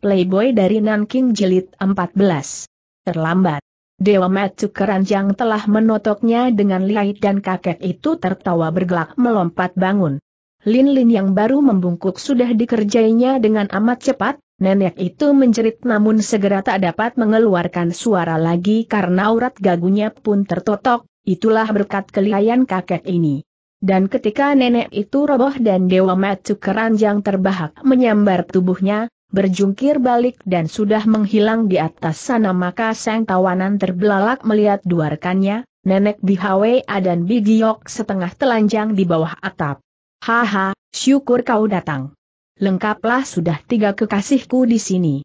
Playboy dari Nanking Jilid 14. Terlambat. Dewa Matsu keranjang telah menotoknya dengan lihai dan kakek itu tertawa bergelak melompat bangun. Lin-Lin yang baru membungkuk sudah dikerjainya dengan amat cepat, nenek itu menjerit namun segera tak dapat mengeluarkan suara lagi karena urat gagunya pun tertotok, itulah berkat kelihayan kakek ini. Dan ketika nenek itu roboh dan Dewa Matsu keranjang terbahak menyambar tubuhnya, berjungkir balik dan sudah menghilang di atas sana maka sang tawanan terbelalak melihat dua rekannya, nenek Bihawe dan Bigiok setengah telanjang di bawah atap. Haha, syukur kau datang. Lengkaplah sudah tiga kekasihku di sini.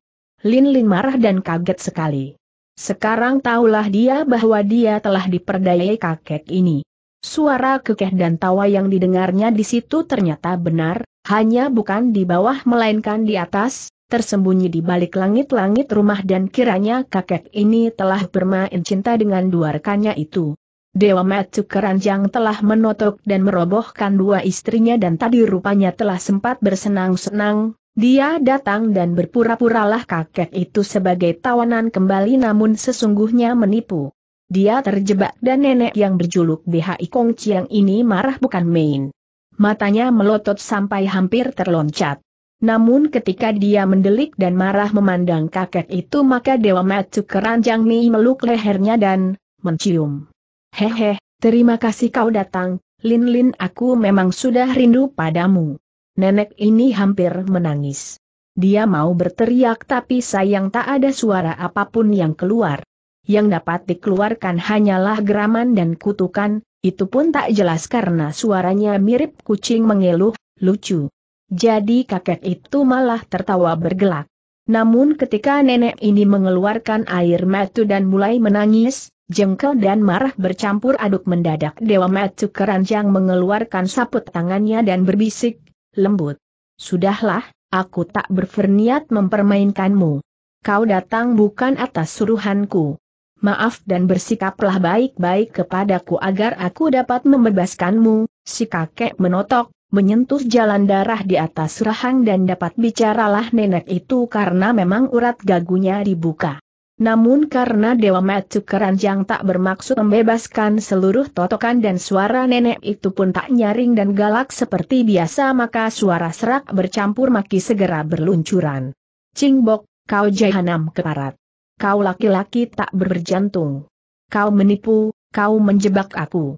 Lin Lin marah dan kaget sekali. Sekarang tahulah dia bahwa dia telah diperdayai kakek ini. Suara kekeh dan tawa yang didengarnya di situ ternyata benar, hanya bukan di bawah melainkan di atas, tersembunyi di balik langit-langit rumah dan kiranya kakek ini telah bermain cinta dengan dua rekannya itu. Dewa Matsu Keranjang telah menotok dan merobohkan dua istrinya dan tadi rupanya telah sempat bersenang-senang, dia datang dan berpura-puralah kakek itu sebagai tawanan kembali namun sesungguhnya menipu. Dia terjebak dan nenek yang berjuluk BHI Kong Chiang ini marah bukan main. Matanya melotot sampai hampir terloncat namun ketika dia mendelik dan marah memandang kakek itu maka Dewa Matsu keranjang Mi meluk lehernya dan mencium. Hehe, terima kasih kau datang, Lin Lin aku memang sudah rindu padamu. Nenek ini hampir menangis. Dia mau berteriak tapi sayang tak ada suara apapun yang keluar. Yang dapat dikeluarkan hanyalah geraman dan kutukan, itu pun tak jelas karena suaranya mirip kucing mengeluh, lucu. Jadi kakek itu malah tertawa bergelak. Namun ketika nenek ini mengeluarkan air matu dan mulai menangis, jengkel dan marah bercampur aduk mendadak Dewa Matu keranjang mengeluarkan saput tangannya dan berbisik, lembut. Sudahlah, aku tak berferniat mempermainkanmu. Kau datang bukan atas suruhanku. Maaf dan bersikaplah baik-baik kepadaku agar aku dapat membebaskanmu, si kakek menotok, menyentuh jalan darah di atas rahang dan dapat bicaralah nenek itu karena memang urat gagunya dibuka. Namun karena Dewa Matsu Keranjang tak bermaksud membebaskan seluruh totokan dan suara nenek itu pun tak nyaring dan galak seperti biasa maka suara serak bercampur maki segera berluncuran. Cingbok, kau jahanam keparat. Kau laki-laki tak berjantung. Kau menipu, kau menjebak aku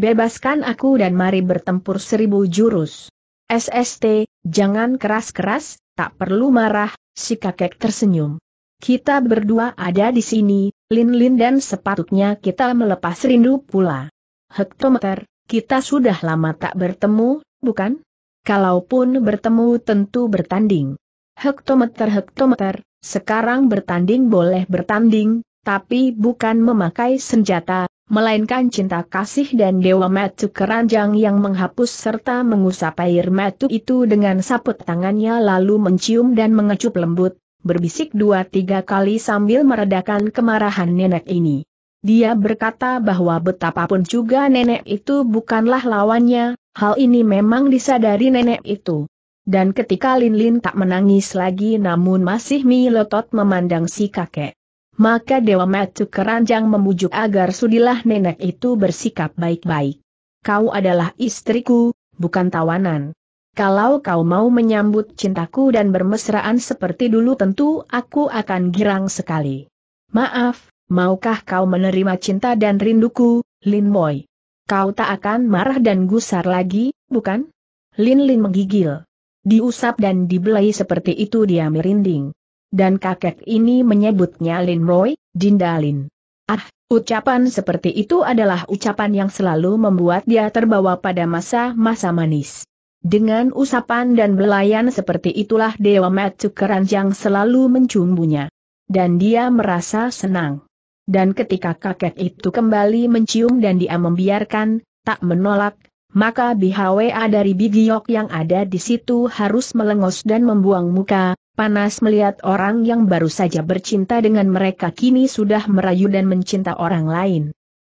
bebaskan aku dan mari bertempur seribu jurus. SST, jangan keras-keras, tak perlu marah, si kakek tersenyum. Kita berdua ada di sini, Lin-Lin dan sepatutnya kita melepas rindu pula. Hektometer, kita sudah lama tak bertemu, bukan? Kalaupun bertemu tentu bertanding. Hektometer-hektometer, sekarang bertanding boleh bertanding, tapi bukan memakai senjata, melainkan cinta kasih dan dewa metu keranjang yang menghapus serta mengusap air metu itu dengan saput tangannya lalu mencium dan mengecup lembut, berbisik dua tiga kali sambil meredakan kemarahan nenek ini. Dia berkata bahwa betapapun juga nenek itu bukanlah lawannya, hal ini memang disadari nenek itu. Dan ketika Lin Lin tak menangis lagi namun masih milotot memandang si kakek maka Dewa Metu Keranjang memujuk agar sudilah nenek itu bersikap baik-baik. Kau adalah istriku, bukan tawanan. Kalau kau mau menyambut cintaku dan bermesraan seperti dulu tentu aku akan girang sekali. Maaf, maukah kau menerima cinta dan rinduku, Lin Boy? Kau tak akan marah dan gusar lagi, bukan? Lin Lin menggigil. Diusap dan dibelai seperti itu dia merinding dan kakek ini menyebutnya Lin Roy, Dinda Lin. Ah, ucapan seperti itu adalah ucapan yang selalu membuat dia terbawa pada masa-masa manis. Dengan usapan dan belayan seperti itulah Dewa Matsu Keranjang selalu mencumbunya. Dan dia merasa senang. Dan ketika kakek itu kembali mencium dan dia membiarkan, tak menolak, maka bihawa dari Bigiok yang ada di situ harus melengos dan membuang muka, panas melihat orang yang baru saja bercinta dengan mereka kini sudah merayu dan mencinta orang lain.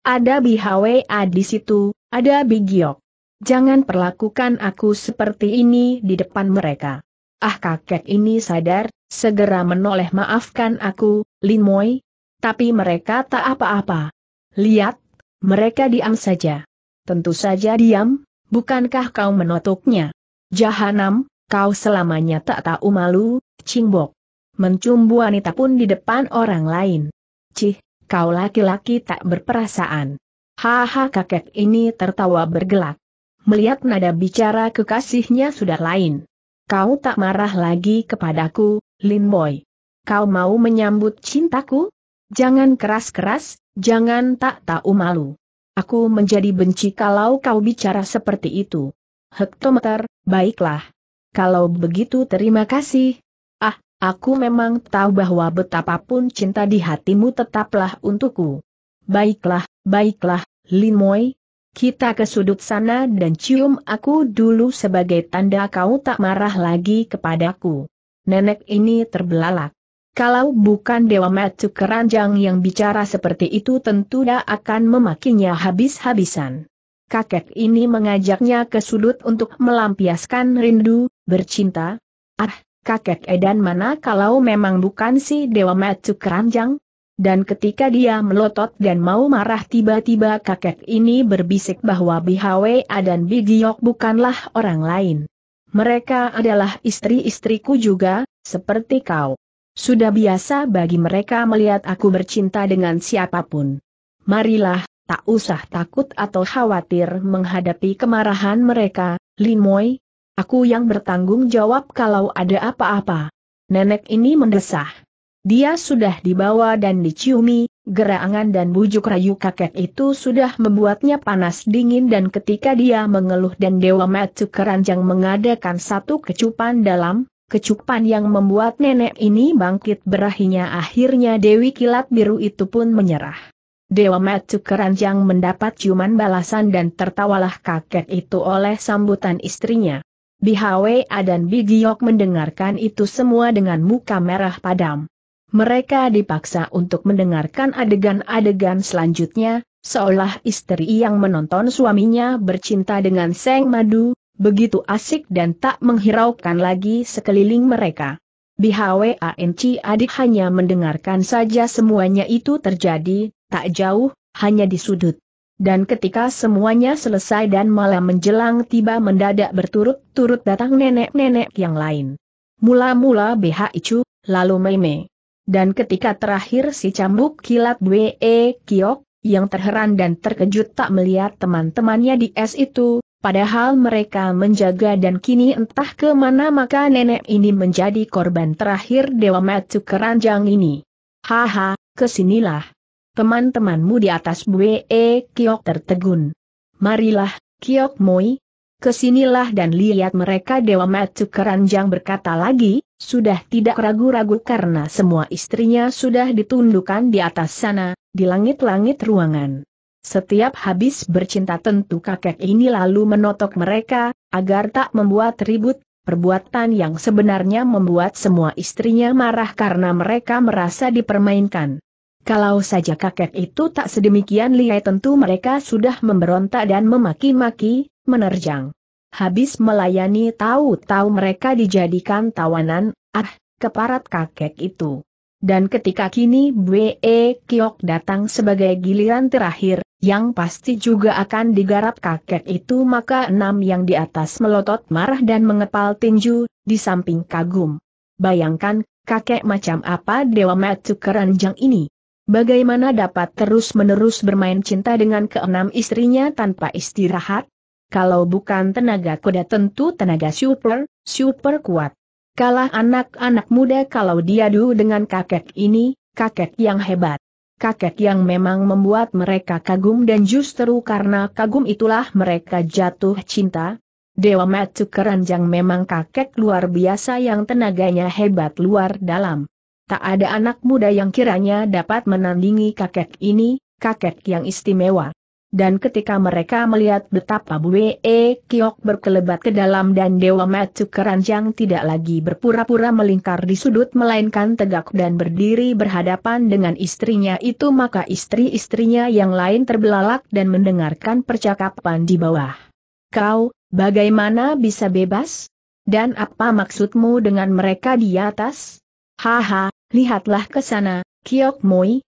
Ada bihawa di situ, ada Bigiok. Jangan perlakukan aku seperti ini di depan mereka. Ah kakek ini sadar, segera menoleh maafkan aku, Lin Moy. Tapi mereka tak apa-apa. Lihat, mereka diam saja tentu saja diam, bukankah kau menutupnya, Jahanam, kau selamanya tak tahu malu, cingbok. Mencumbu wanita pun di depan orang lain. Cih, kau laki-laki tak berperasaan. Haha kakek ini tertawa bergelak. Melihat nada bicara kekasihnya sudah lain. Kau tak marah lagi kepadaku, Lin Boy. Kau mau menyambut cintaku? Jangan keras-keras, jangan tak tahu malu. Aku menjadi benci kalau kau bicara seperti itu. Hektometer, baiklah. Kalau begitu terima kasih. Ah, aku memang tahu bahwa betapapun cinta di hatimu tetaplah untukku. Baiklah, baiklah, Lin Moi. Kita ke sudut sana dan cium aku dulu sebagai tanda kau tak marah lagi kepadaku. Nenek ini terbelalak. Kalau bukan Dewa Matsu Keranjang yang bicara seperti itu tentu dia akan memakinya habis-habisan. Kakek ini mengajaknya ke sudut untuk melampiaskan rindu, bercinta. Ah, kakek edan mana kalau memang bukan si Dewa Matsu Keranjang? Dan ketika dia melotot dan mau marah tiba-tiba kakek ini berbisik bahwa Bihawe dan Bigiok bukanlah orang lain. Mereka adalah istri-istriku juga, seperti kau. Sudah biasa bagi mereka melihat aku bercinta dengan siapapun. Marilah, tak usah takut atau khawatir menghadapi kemarahan mereka, Limoy. Aku yang bertanggung jawab kalau ada apa-apa. Nenek ini mendesah. Dia sudah dibawa dan diciumi, gerangan dan bujuk rayu kakek itu sudah membuatnya panas dingin dan ketika dia mengeluh dan Dewa Matsu keranjang mengadakan satu kecupan dalam, Kecupan yang membuat nenek ini bangkit berahinya akhirnya Dewi Kilat Biru itu pun menyerah. Dewa Matu Keranjang mendapat ciuman balasan dan tertawalah kaget itu oleh sambutan istrinya. Bihawe dan Bigiok mendengarkan itu semua dengan muka merah padam. Mereka dipaksa untuk mendengarkan adegan-adegan selanjutnya, seolah istri yang menonton suaminya bercinta dengan Seng Madu, Begitu asik dan tak menghiraukan lagi sekeliling mereka. BHWANC adik hanya mendengarkan saja semuanya itu terjadi, tak jauh, hanya di sudut. Dan ketika semuanya selesai dan malam menjelang tiba mendadak berturut-turut datang nenek-nenek yang lain. Mula-mula BH Icu, lalu Meme. Dan ketika terakhir si cambuk kilat Bwe Kiok, yang terheran dan terkejut tak melihat teman-temannya di es itu, Padahal mereka menjaga dan kini entah kemana maka nenek ini menjadi korban terakhir Dewa Matsu Keranjang ini. Haha, kesinilah. Teman-temanmu di atas Bue e, Kiok tertegun. Marilah, Kiok Moi. Kesinilah dan lihat mereka Dewa Matsu Keranjang berkata lagi, sudah tidak ragu-ragu karena semua istrinya sudah ditundukkan di atas sana, di langit-langit ruangan. Setiap habis bercinta tentu kakek ini lalu menotok mereka, agar tak membuat ribut, perbuatan yang sebenarnya membuat semua istrinya marah karena mereka merasa dipermainkan. Kalau saja kakek itu tak sedemikian lihai tentu mereka sudah memberontak dan memaki-maki, menerjang. Habis melayani tahu-tahu mereka dijadikan tawanan, ah, keparat kakek itu dan ketika kini Bwe Kiok datang sebagai giliran terakhir, yang pasti juga akan digarap kakek itu maka enam yang di atas melotot marah dan mengepal tinju, di samping kagum. Bayangkan, kakek macam apa Dewa Matsu Keranjang ini? Bagaimana dapat terus-menerus bermain cinta dengan keenam istrinya tanpa istirahat? Kalau bukan tenaga kuda tentu tenaga super, super kuat. Kalah anak-anak muda kalau diadu dengan kakek ini, kakek yang hebat. Kakek yang memang membuat mereka kagum dan justru karena kagum itulah mereka jatuh cinta. Dewa Matsu Keranjang memang kakek luar biasa yang tenaganya hebat luar dalam. Tak ada anak muda yang kiranya dapat menandingi kakek ini, kakek yang istimewa dan ketika mereka melihat betapa Buwe e Kiok berkelebat ke dalam dan Dewa Matsu Keranjang tidak lagi berpura-pura melingkar di sudut melainkan tegak dan berdiri berhadapan dengan istrinya itu maka istri-istrinya yang lain terbelalak dan mendengarkan percakapan di bawah. Kau, bagaimana bisa bebas? Dan apa maksudmu dengan mereka di atas? Haha, lihatlah ke sana, Kiok Moi,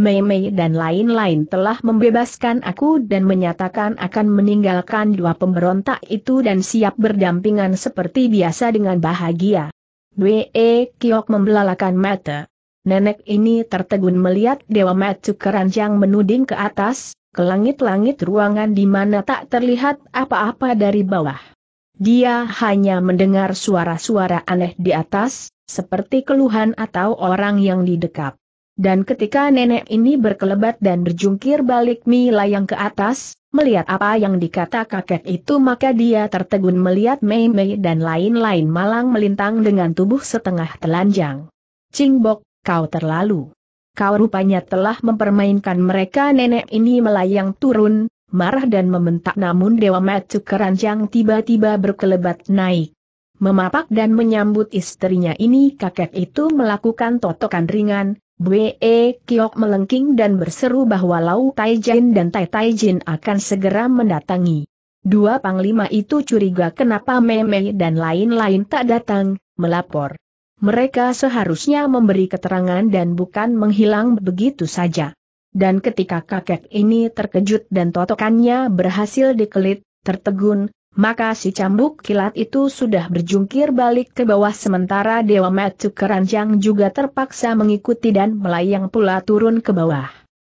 Mei Mei dan lain-lain telah membebaskan aku dan menyatakan akan meninggalkan dua pemberontak itu dan siap berdampingan seperti biasa dengan bahagia. Wee Kiok membelalakan mata. Nenek ini tertegun melihat Dewa Matsu keranjang menuding ke atas, ke langit-langit ruangan di mana tak terlihat apa-apa dari bawah. Dia hanya mendengar suara-suara aneh di atas, seperti keluhan atau orang yang didekap. Dan ketika nenek ini berkelebat dan berjungkir balik melayang ke atas, melihat apa yang dikata kakek itu maka dia tertegun melihat Mei Mei dan lain-lain malang melintang dengan tubuh setengah telanjang. Cingbok, kau terlalu. Kau rupanya telah mempermainkan mereka nenek ini melayang turun, marah dan membentak namun Dewa Matu keranjang tiba-tiba berkelebat naik. Memapak dan menyambut istrinya ini kakek itu melakukan totokan ringan, Bwe Kiok melengking dan berseru bahwa Lau Taijin dan Tai Taijin akan segera mendatangi. Dua panglima itu curiga kenapa Meme dan lain-lain tak datang, melapor. Mereka seharusnya memberi keterangan dan bukan menghilang begitu saja. Dan ketika kakek ini terkejut dan totokannya berhasil dikelit, tertegun, maka si cambuk kilat itu sudah berjungkir balik ke bawah sementara Dewa Metu Keranjang juga terpaksa mengikuti dan melayang pula turun ke bawah.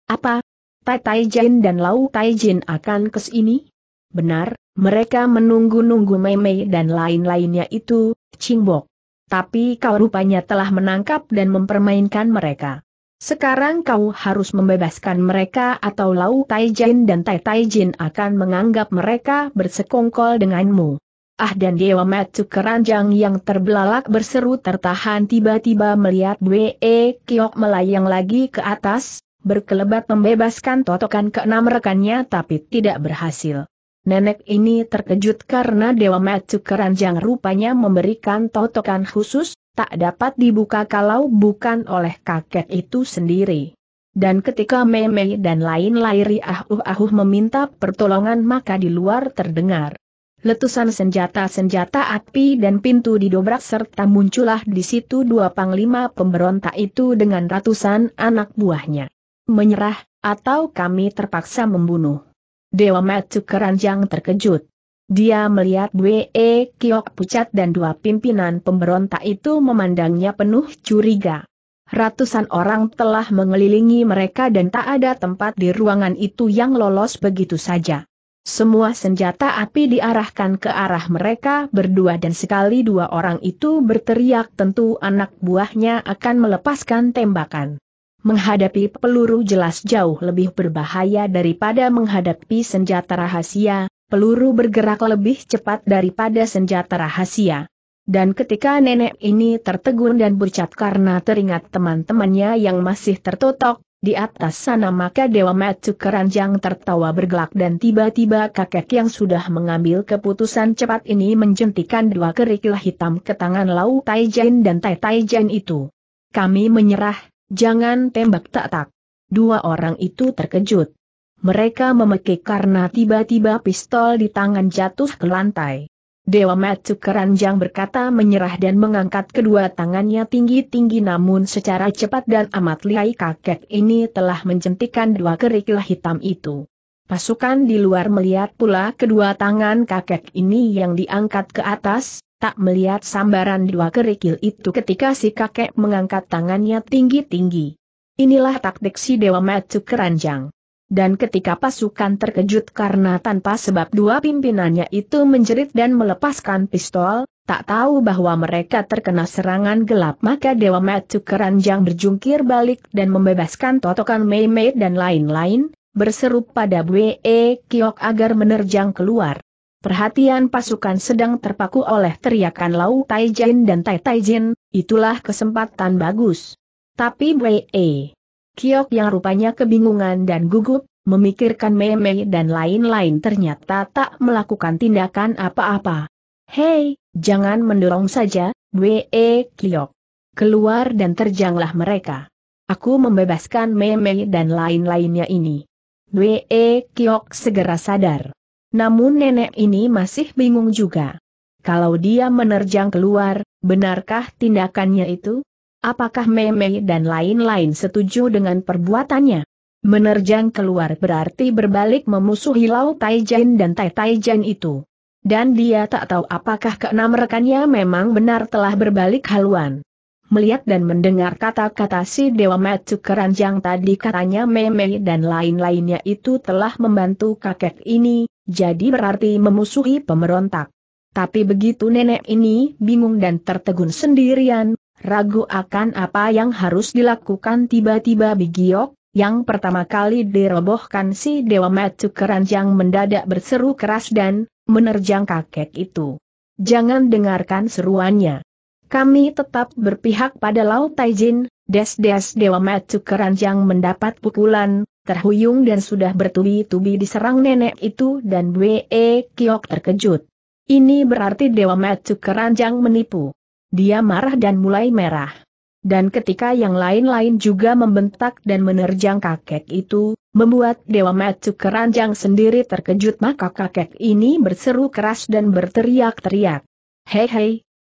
Apa? Tai Tai Jin dan Lau Tai Jin akan ke sini? Benar, mereka menunggu-nunggu Mei dan lain-lainnya itu, Cingbok. Tapi kau rupanya telah menangkap dan mempermainkan mereka. Sekarang kau harus membebaskan mereka atau Lau Taijin dan Tai Taijin akan menganggap mereka bersekongkol denganmu. Ah dan Dewa Matsu keranjang yang terbelalak berseru tertahan tiba-tiba melihat Bwe e Kiok melayang lagi ke atas, berkelebat membebaskan totokan ke enam rekannya tapi tidak berhasil. Nenek ini terkejut karena Dewa Matsu keranjang rupanya memberikan totokan khusus, tak dapat dibuka kalau bukan oleh kakek itu sendiri. Dan ketika Meme dan lain lain ahuh-ahuh meminta pertolongan maka di luar terdengar. Letusan senjata-senjata api dan pintu didobrak serta muncullah di situ dua panglima pemberontak itu dengan ratusan anak buahnya. Menyerah, atau kami terpaksa membunuh. Dewa Matsu Keranjang terkejut. Dia melihat Wee Kiok pucat dan dua pimpinan pemberontak itu memandangnya penuh curiga. Ratusan orang telah mengelilingi mereka dan tak ada tempat di ruangan itu yang lolos begitu saja. Semua senjata api diarahkan ke arah mereka berdua dan sekali dua orang itu berteriak tentu anak buahnya akan melepaskan tembakan. Menghadapi peluru jelas jauh lebih berbahaya daripada menghadapi senjata rahasia, peluru bergerak lebih cepat daripada senjata rahasia. Dan ketika nenek ini tertegun dan bercat karena teringat teman-temannya yang masih tertotok, di atas sana maka Dewa Matsu keranjang tertawa bergelak dan tiba-tiba kakek yang sudah mengambil keputusan cepat ini menjentikan dua kerikil hitam ke tangan Lau Taijin dan Tai Taijin itu. Kami menyerah, jangan tembak tak tak. Dua orang itu terkejut. Mereka memekik karena tiba-tiba pistol di tangan jatuh ke lantai. Dewa Matsu Keranjang berkata menyerah dan mengangkat kedua tangannya tinggi-tinggi namun secara cepat dan amat lihai kakek ini telah menjentikan dua kerikil hitam itu. Pasukan di luar melihat pula kedua tangan kakek ini yang diangkat ke atas, tak melihat sambaran dua kerikil itu ketika si kakek mengangkat tangannya tinggi-tinggi. Inilah taktik si Dewa Matsu Keranjang dan ketika pasukan terkejut karena tanpa sebab dua pimpinannya itu menjerit dan melepaskan pistol, tak tahu bahwa mereka terkena serangan gelap maka Dewa Metu Keranjang berjungkir balik dan membebaskan totokan Mei Mei dan lain-lain, berseru pada Bwe e Kiok agar menerjang keluar. Perhatian pasukan sedang terpaku oleh teriakan Lau Taijin dan Tai Taijin, itulah kesempatan bagus. Tapi Bwe e Kiok yang rupanya kebingungan dan gugup, memikirkan meme dan lain-lain ternyata tak melakukan tindakan apa-apa. Hei, jangan mendorong saja, we Kiok. Keluar dan terjanglah mereka. Aku membebaskan meme dan lain-lainnya ini. We Kiok segera sadar. Namun nenek ini masih bingung juga. Kalau dia menerjang keluar, benarkah tindakannya itu? Apakah Meme dan lain-lain setuju dengan perbuatannya? Menerjang keluar berarti berbalik memusuhi Lau Taijen dan Tai Taijen itu. Dan dia tak tahu apakah keenam rekannya memang benar telah berbalik haluan. Melihat dan mendengar kata-kata si Dewa Matsu Keranjang tadi katanya Meme dan lain-lainnya itu telah membantu kakek ini, jadi berarti memusuhi pemberontak. Tapi begitu nenek ini bingung dan tertegun sendirian, ragu akan apa yang harus dilakukan tiba-tiba Bigiok, yang pertama kali dirobohkan si Dewa Metu Keranjang mendadak berseru keras dan menerjang kakek itu. Jangan dengarkan seruannya. Kami tetap berpihak pada Lao Taijin, des-des Dewa Metu Keranjang mendapat pukulan, terhuyung dan sudah bertubi-tubi diserang nenek itu dan Wee Kiok terkejut. Ini berarti Dewa Metu Keranjang menipu. Dia marah dan mulai merah. Dan ketika yang lain-lain juga membentak dan menerjang kakek itu, membuat Dewa Metsu keranjang sendiri terkejut maka kakek ini berseru keras dan berteriak-teriak. Hei hei,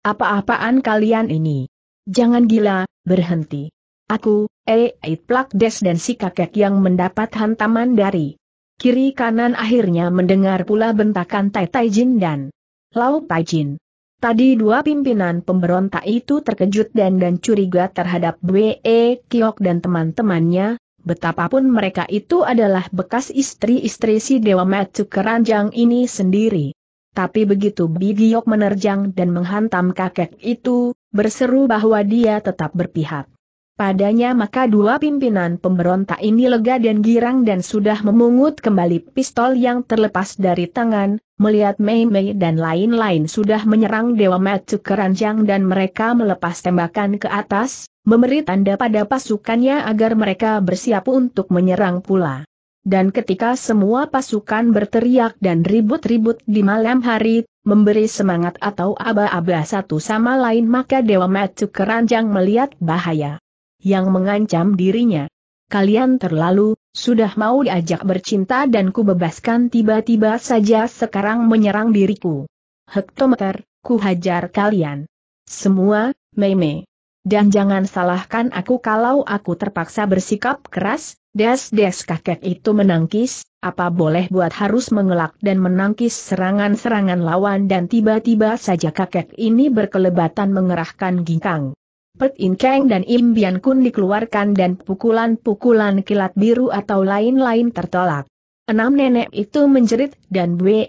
apa-apaan kalian ini? Jangan gila, berhenti. Aku, eh, eh, plak des dan si kakek yang mendapat hantaman dari kiri kanan akhirnya mendengar pula bentakan Tai Tai Jin dan Lau Tai Jin. Tadi dua pimpinan pemberontak itu terkejut dan dan curiga terhadap Bwe Kiok dan teman-temannya, betapapun mereka itu adalah bekas istri-istri si Dewa Matsu Keranjang ini sendiri. Tapi begitu Bigiok menerjang dan menghantam kakek itu, berseru bahwa dia tetap berpihak. Padanya maka dua pimpinan pemberontak ini lega dan girang dan sudah memungut kembali pistol yang terlepas dari tangan, melihat Mei Mei dan lain-lain sudah menyerang Dewa Matsu Keranjang dan mereka melepas tembakan ke atas, memberi tanda pada pasukannya agar mereka bersiap untuk menyerang pula. Dan ketika semua pasukan berteriak dan ribut-ribut di malam hari, memberi semangat atau aba-aba satu sama lain maka Dewa Matsu Keranjang melihat bahaya yang mengancam dirinya kalian terlalu, sudah mau diajak bercinta dan ku bebaskan tiba-tiba saja sekarang menyerang diriku. Hektometer, ku hajar kalian. Semua, meme. Dan jangan salahkan aku kalau aku terpaksa bersikap keras, des-des kakek itu menangkis, apa boleh buat harus mengelak dan menangkis serangan-serangan lawan dan tiba-tiba saja kakek ini berkelebatan mengerahkan ginkang. Pet In Kang dan Im Bian Kun dikeluarkan dan pukulan-pukulan kilat biru atau lain-lain tertolak. Enam nenek itu menjerit dan Bwe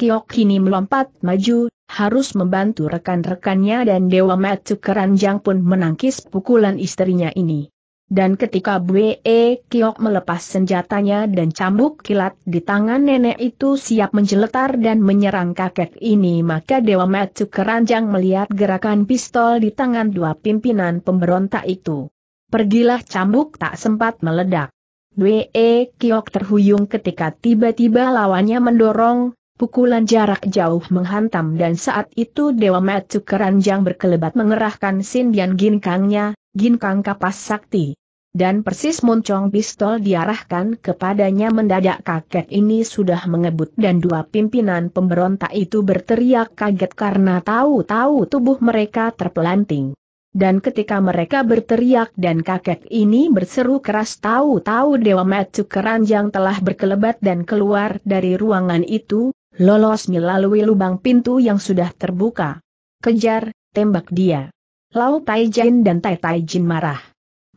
Kiok kini melompat maju, harus membantu rekan-rekannya dan Dewa Matsu Keranjang pun menangkis pukulan istrinya ini. Dan ketika Bwe Kiok melepas senjatanya dan cambuk kilat di tangan nenek itu siap menjeletar dan menyerang kakek ini maka Dewa Matsu keranjang melihat gerakan pistol di tangan dua pimpinan pemberontak itu. Pergilah cambuk tak sempat meledak. Bwe Kiok terhuyung ketika tiba-tiba lawannya mendorong, pukulan jarak jauh menghantam dan saat itu Dewa Matsu Keranjang berkelebat mengerahkan Sindian Ginkangnya, Ginkang Kapas Sakti dan persis moncong pistol diarahkan kepadanya mendadak kakek ini sudah mengebut dan dua pimpinan pemberontak itu berteriak kaget karena tahu-tahu tubuh mereka terpelanting. Dan ketika mereka berteriak dan kakek ini berseru keras tahu-tahu Dewa Matsu Keranjang telah berkelebat dan keluar dari ruangan itu, lolos melalui lubang pintu yang sudah terbuka. Kejar, tembak dia. Lau Taijin dan Tai Taijin marah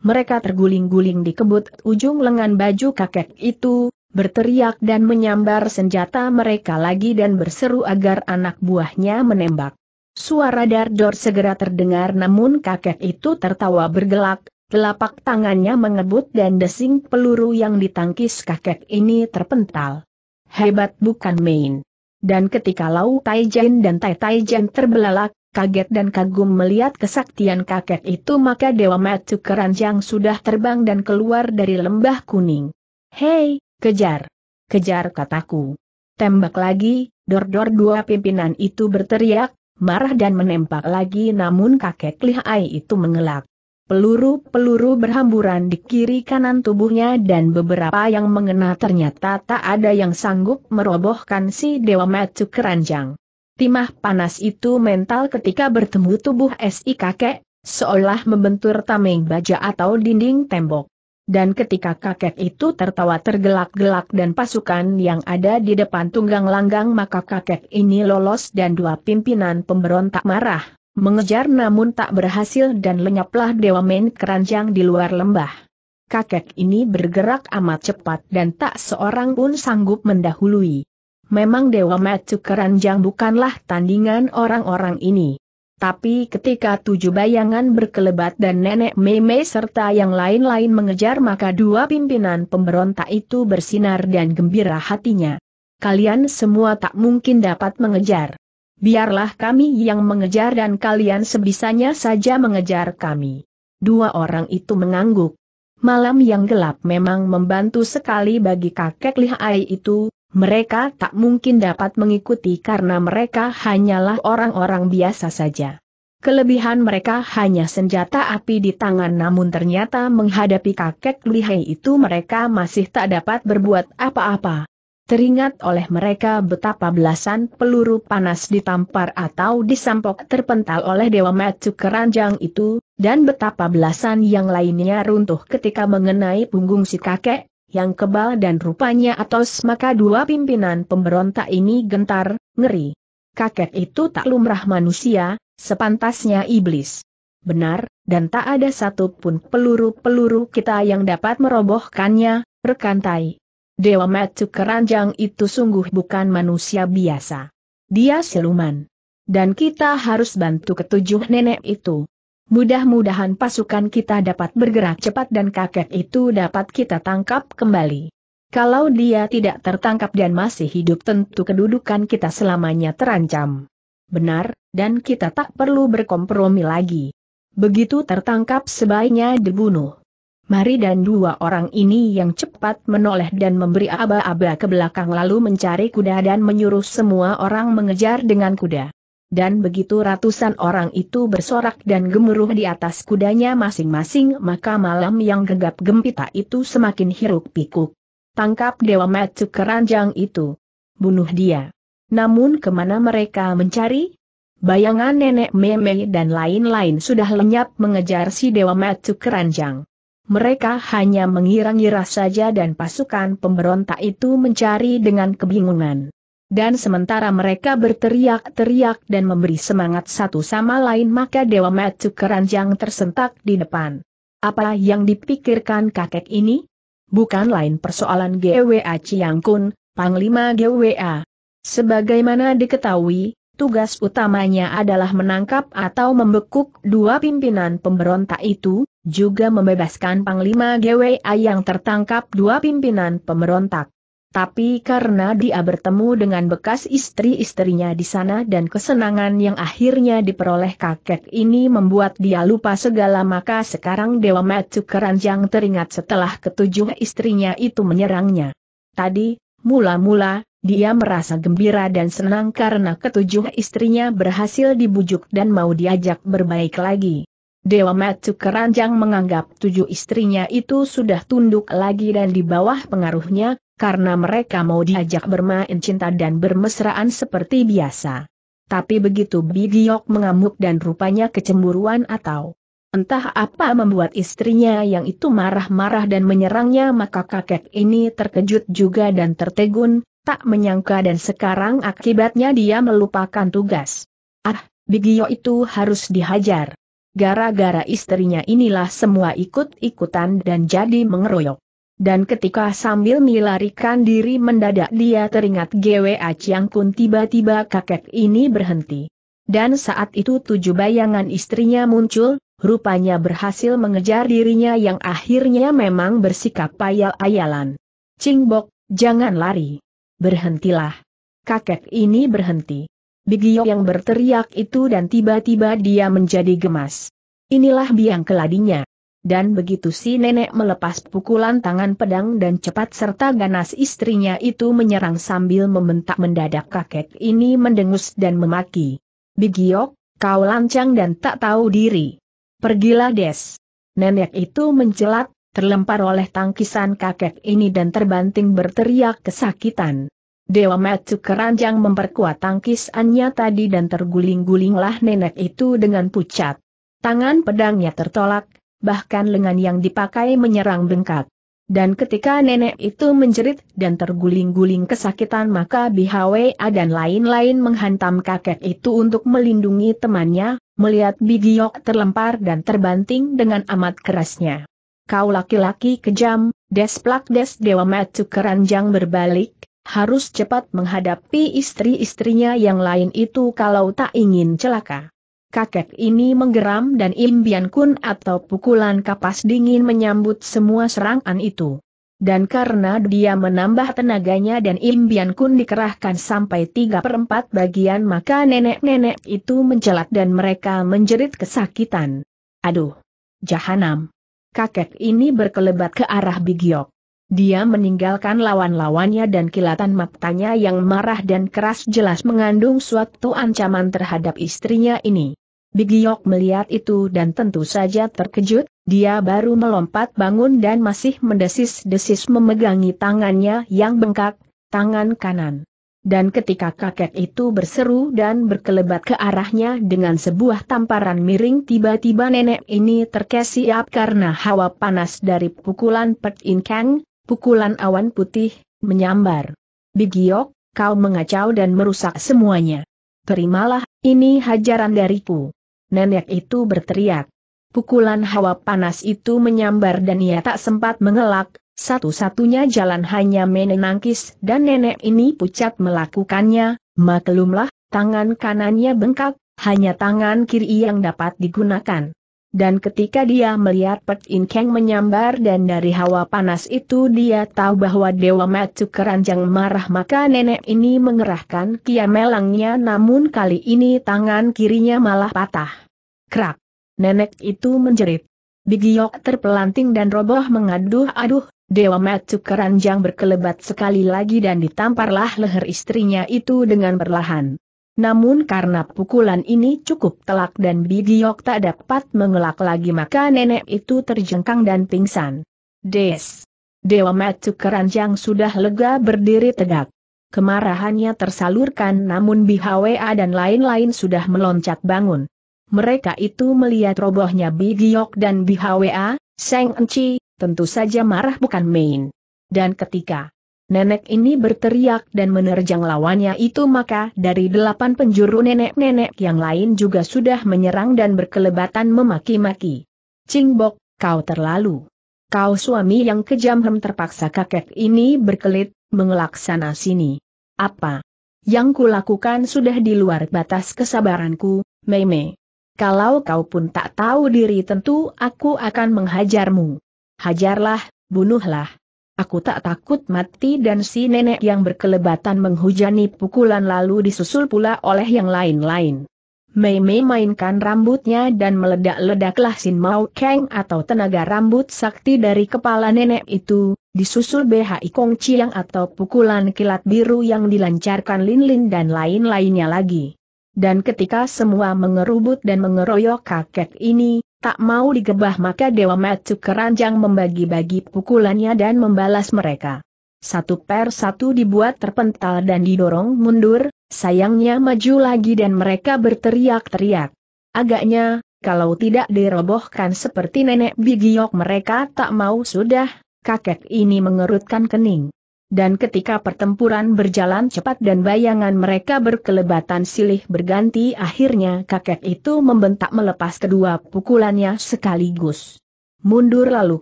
mereka terguling-guling di kebut ujung lengan baju kakek itu, berteriak dan menyambar senjata mereka lagi dan berseru agar anak buahnya menembak. Suara dardor segera terdengar namun kakek itu tertawa bergelak, telapak tangannya mengebut dan desing peluru yang ditangkis kakek ini terpental. Hebat bukan main. Dan ketika Lau Taijen dan Tai Taijen terbelalak, kaget dan kagum melihat kesaktian kakek itu maka Dewa Matsu keranjang sudah terbang dan keluar dari lembah kuning. Hei, kejar! Kejar kataku. Tembak lagi, dor-dor dua pimpinan itu berteriak, marah dan menembak lagi namun kakek lihai itu mengelak. Peluru-peluru berhamburan di kiri kanan tubuhnya dan beberapa yang mengena ternyata tak ada yang sanggup merobohkan si Dewa Matsu Keranjang. Timah panas itu mental ketika bertemu tubuh SI kakek, seolah membentur tameng baja atau dinding tembok. Dan ketika kakek itu tertawa tergelak-gelak dan pasukan yang ada di depan tunggang langgang maka kakek ini lolos dan dua pimpinan pemberontak marah, mengejar namun tak berhasil dan lenyaplah Dewa main keranjang di luar lembah. Kakek ini bergerak amat cepat dan tak seorang pun sanggup mendahului memang Dewa Matsu Keranjang bukanlah tandingan orang-orang ini. Tapi ketika tujuh bayangan berkelebat dan nenek meme serta yang lain-lain mengejar maka dua pimpinan pemberontak itu bersinar dan gembira hatinya. Kalian semua tak mungkin dapat mengejar. Biarlah kami yang mengejar dan kalian sebisanya saja mengejar kami. Dua orang itu mengangguk. Malam yang gelap memang membantu sekali bagi kakek lihai itu, mereka tak mungkin dapat mengikuti karena mereka hanyalah orang-orang biasa saja. Kelebihan mereka hanya senjata api di tangan namun ternyata menghadapi kakek lihai itu mereka masih tak dapat berbuat apa-apa. Teringat oleh mereka betapa belasan peluru panas ditampar atau disampok terpental oleh Dewa Matsu keranjang itu, dan betapa belasan yang lainnya runtuh ketika mengenai punggung si kakek, yang kebal dan rupanya atos maka dua pimpinan pemberontak ini gentar, ngeri. Kakek itu tak lumrah manusia, sepantasnya iblis. Benar, dan tak ada satupun peluru-peluru kita yang dapat merobohkannya, rekantai. Dewa Matsu Keranjang itu sungguh bukan manusia biasa. Dia siluman. Dan kita harus bantu ketujuh nenek itu. Mudah-mudahan pasukan kita dapat bergerak cepat dan kakek itu dapat kita tangkap kembali. Kalau dia tidak tertangkap dan masih hidup tentu kedudukan kita selamanya terancam. Benar, dan kita tak perlu berkompromi lagi. Begitu tertangkap sebaiknya dibunuh. Mari dan dua orang ini yang cepat menoleh dan memberi aba-aba ke belakang lalu mencari kuda dan menyuruh semua orang mengejar dengan kuda dan begitu ratusan orang itu bersorak dan gemuruh di atas kudanya masing-masing maka malam yang gegap gempita itu semakin hiruk pikuk. Tangkap Dewa Matsu keranjang itu. Bunuh dia. Namun kemana mereka mencari? Bayangan nenek meme dan lain-lain sudah lenyap mengejar si Dewa Matsu keranjang. Mereka hanya mengira-ngira saja dan pasukan pemberontak itu mencari dengan kebingungan. Dan sementara mereka berteriak-teriak dan memberi semangat satu sama lain maka Dewa Matsu keranjang tersentak di depan. Apa yang dipikirkan kakek ini? Bukan lain persoalan GWA Ciangkun, Panglima GWA. Sebagaimana diketahui, tugas utamanya adalah menangkap atau membekuk dua pimpinan pemberontak itu, juga membebaskan Panglima GWA yang tertangkap dua pimpinan pemberontak. Tapi karena dia bertemu dengan bekas istri-istrinya di sana dan kesenangan yang akhirnya diperoleh kakek ini membuat dia lupa segala maka sekarang Dewa Matsu Keranjang teringat setelah ketujuh istrinya itu menyerangnya. Tadi, mula-mula, dia merasa gembira dan senang karena ketujuh istrinya berhasil dibujuk dan mau diajak berbaik lagi. Dewa Matsu Keranjang menganggap tujuh istrinya itu sudah tunduk lagi dan di bawah pengaruhnya, karena mereka mau diajak bermain cinta dan bermesraan seperti biasa. Tapi begitu Bidiok mengamuk dan rupanya kecemburuan atau entah apa membuat istrinya yang itu marah-marah dan menyerangnya maka kakek ini terkejut juga dan tertegun, tak menyangka dan sekarang akibatnya dia melupakan tugas. Ah, Bigio itu harus dihajar. Gara-gara istrinya inilah semua ikut-ikutan dan jadi mengeroyok. Dan ketika sambil melarikan diri mendadak dia teringat GWA Chiang Kun tiba-tiba kakek ini berhenti. Dan saat itu tujuh bayangan istrinya muncul, rupanya berhasil mengejar dirinya yang akhirnya memang bersikap payal-ayalan. Cingbok, jangan lari. Berhentilah. Kakek ini berhenti. Bigio yang berteriak itu dan tiba-tiba dia menjadi gemas. Inilah biang keladinya. Dan begitu si nenek melepas pukulan tangan pedang dan cepat serta ganas istrinya itu menyerang sambil membentak mendadak kakek ini mendengus dan memaki. Bigiok, kau lancang dan tak tahu diri. Pergilah des. Nenek itu mencelat, terlempar oleh tangkisan kakek ini dan terbanting berteriak kesakitan. Dewa Metsu keranjang memperkuat tangkisannya tadi dan terguling-gulinglah nenek itu dengan pucat. Tangan pedangnya tertolak, bahkan lengan yang dipakai menyerang bengkak. Dan ketika nenek itu menjerit dan terguling-guling kesakitan maka BHWA dan lain-lain menghantam kakek itu untuk melindungi temannya, melihat Bigiok terlempar dan terbanting dengan amat kerasnya. Kau laki-laki kejam, desplak des dewa metu keranjang berbalik, harus cepat menghadapi istri-istrinya yang lain itu kalau tak ingin celaka kakek ini menggeram dan imbian kun atau pukulan kapas dingin menyambut semua serangan itu. Dan karena dia menambah tenaganya dan imbian kun dikerahkan sampai tiga per 4 bagian maka nenek-nenek itu mencelat dan mereka menjerit kesakitan. Aduh! Jahanam! Kakek ini berkelebat ke arah Bigiok. Dia meninggalkan lawan-lawannya dan kilatan matanya yang marah dan keras jelas mengandung suatu ancaman terhadap istrinya ini. Bigiok melihat itu dan tentu saja terkejut, dia baru melompat bangun dan masih mendesis-desis memegangi tangannya yang bengkak, tangan kanan. Dan ketika kakek itu berseru dan berkelebat ke arahnya dengan sebuah tamparan miring tiba-tiba nenek ini terkesiap karena hawa panas dari pukulan Pek In Kang, pukulan awan putih, menyambar. Bigiok, kau mengacau dan merusak semuanya. Terimalah, ini hajaran dariku nenek itu berteriak. Pukulan hawa panas itu menyambar dan ia tak sempat mengelak, satu-satunya jalan hanya menenangkis dan nenek ini pucat melakukannya, maklumlah, tangan kanannya bengkak, hanya tangan kiri yang dapat digunakan dan ketika dia melihat Pet In Kang menyambar dan dari hawa panas itu dia tahu bahwa Dewa Macu Keranjang marah maka nenek ini mengerahkan kiamelangnya namun kali ini tangan kirinya malah patah. Krak! Nenek itu menjerit. Bigiok terpelanting dan roboh mengaduh-aduh, Dewa Macu Keranjang berkelebat sekali lagi dan ditamparlah leher istrinya itu dengan perlahan. Namun karena pukulan ini cukup telak dan Bigiok tak dapat mengelak lagi maka nenek itu terjengkang dan pingsan. Des! Dewa Matu Keranjang sudah lega berdiri tegak. Kemarahannya tersalurkan namun Bihawa dan lain-lain sudah meloncat bangun. Mereka itu melihat robohnya Bigiok dan Bihawa, Seng Enci, tentu saja marah bukan main. Dan ketika Nenek ini berteriak dan menerjang lawannya itu maka dari delapan penjuru nenek-nenek yang lain juga sudah menyerang dan berkelebatan memaki-maki. Cingbok, kau terlalu. Kau suami yang kejam hem terpaksa kakek ini berkelit, mengelak sana sini. Apa? Yang kulakukan sudah di luar batas kesabaranku, Meme. Kalau kau pun tak tahu diri tentu aku akan menghajarmu. Hajarlah, bunuhlah. Aku tak takut mati dan si nenek yang berkelebatan menghujani pukulan lalu disusul pula oleh yang lain-lain. Mei Mei mainkan rambutnya dan meledak-ledaklah Sin Mao Kang atau tenaga rambut sakti dari kepala nenek itu, disusul BHI Kong Chiang atau pukulan kilat biru yang dilancarkan Lin Lin dan lain-lainnya lagi. Dan ketika semua mengerubut dan mengeroyok kakek ini, tak mau digebah maka Dewa Matsu keranjang membagi-bagi pukulannya dan membalas mereka. Satu per satu dibuat terpental dan didorong mundur, sayangnya maju lagi dan mereka berteriak-teriak. Agaknya, kalau tidak dirobohkan seperti nenek Bigiok mereka tak mau sudah, kakek ini mengerutkan kening dan ketika pertempuran berjalan cepat dan bayangan mereka berkelebatan silih berganti akhirnya kakek itu membentak melepas kedua pukulannya sekaligus. Mundur lalu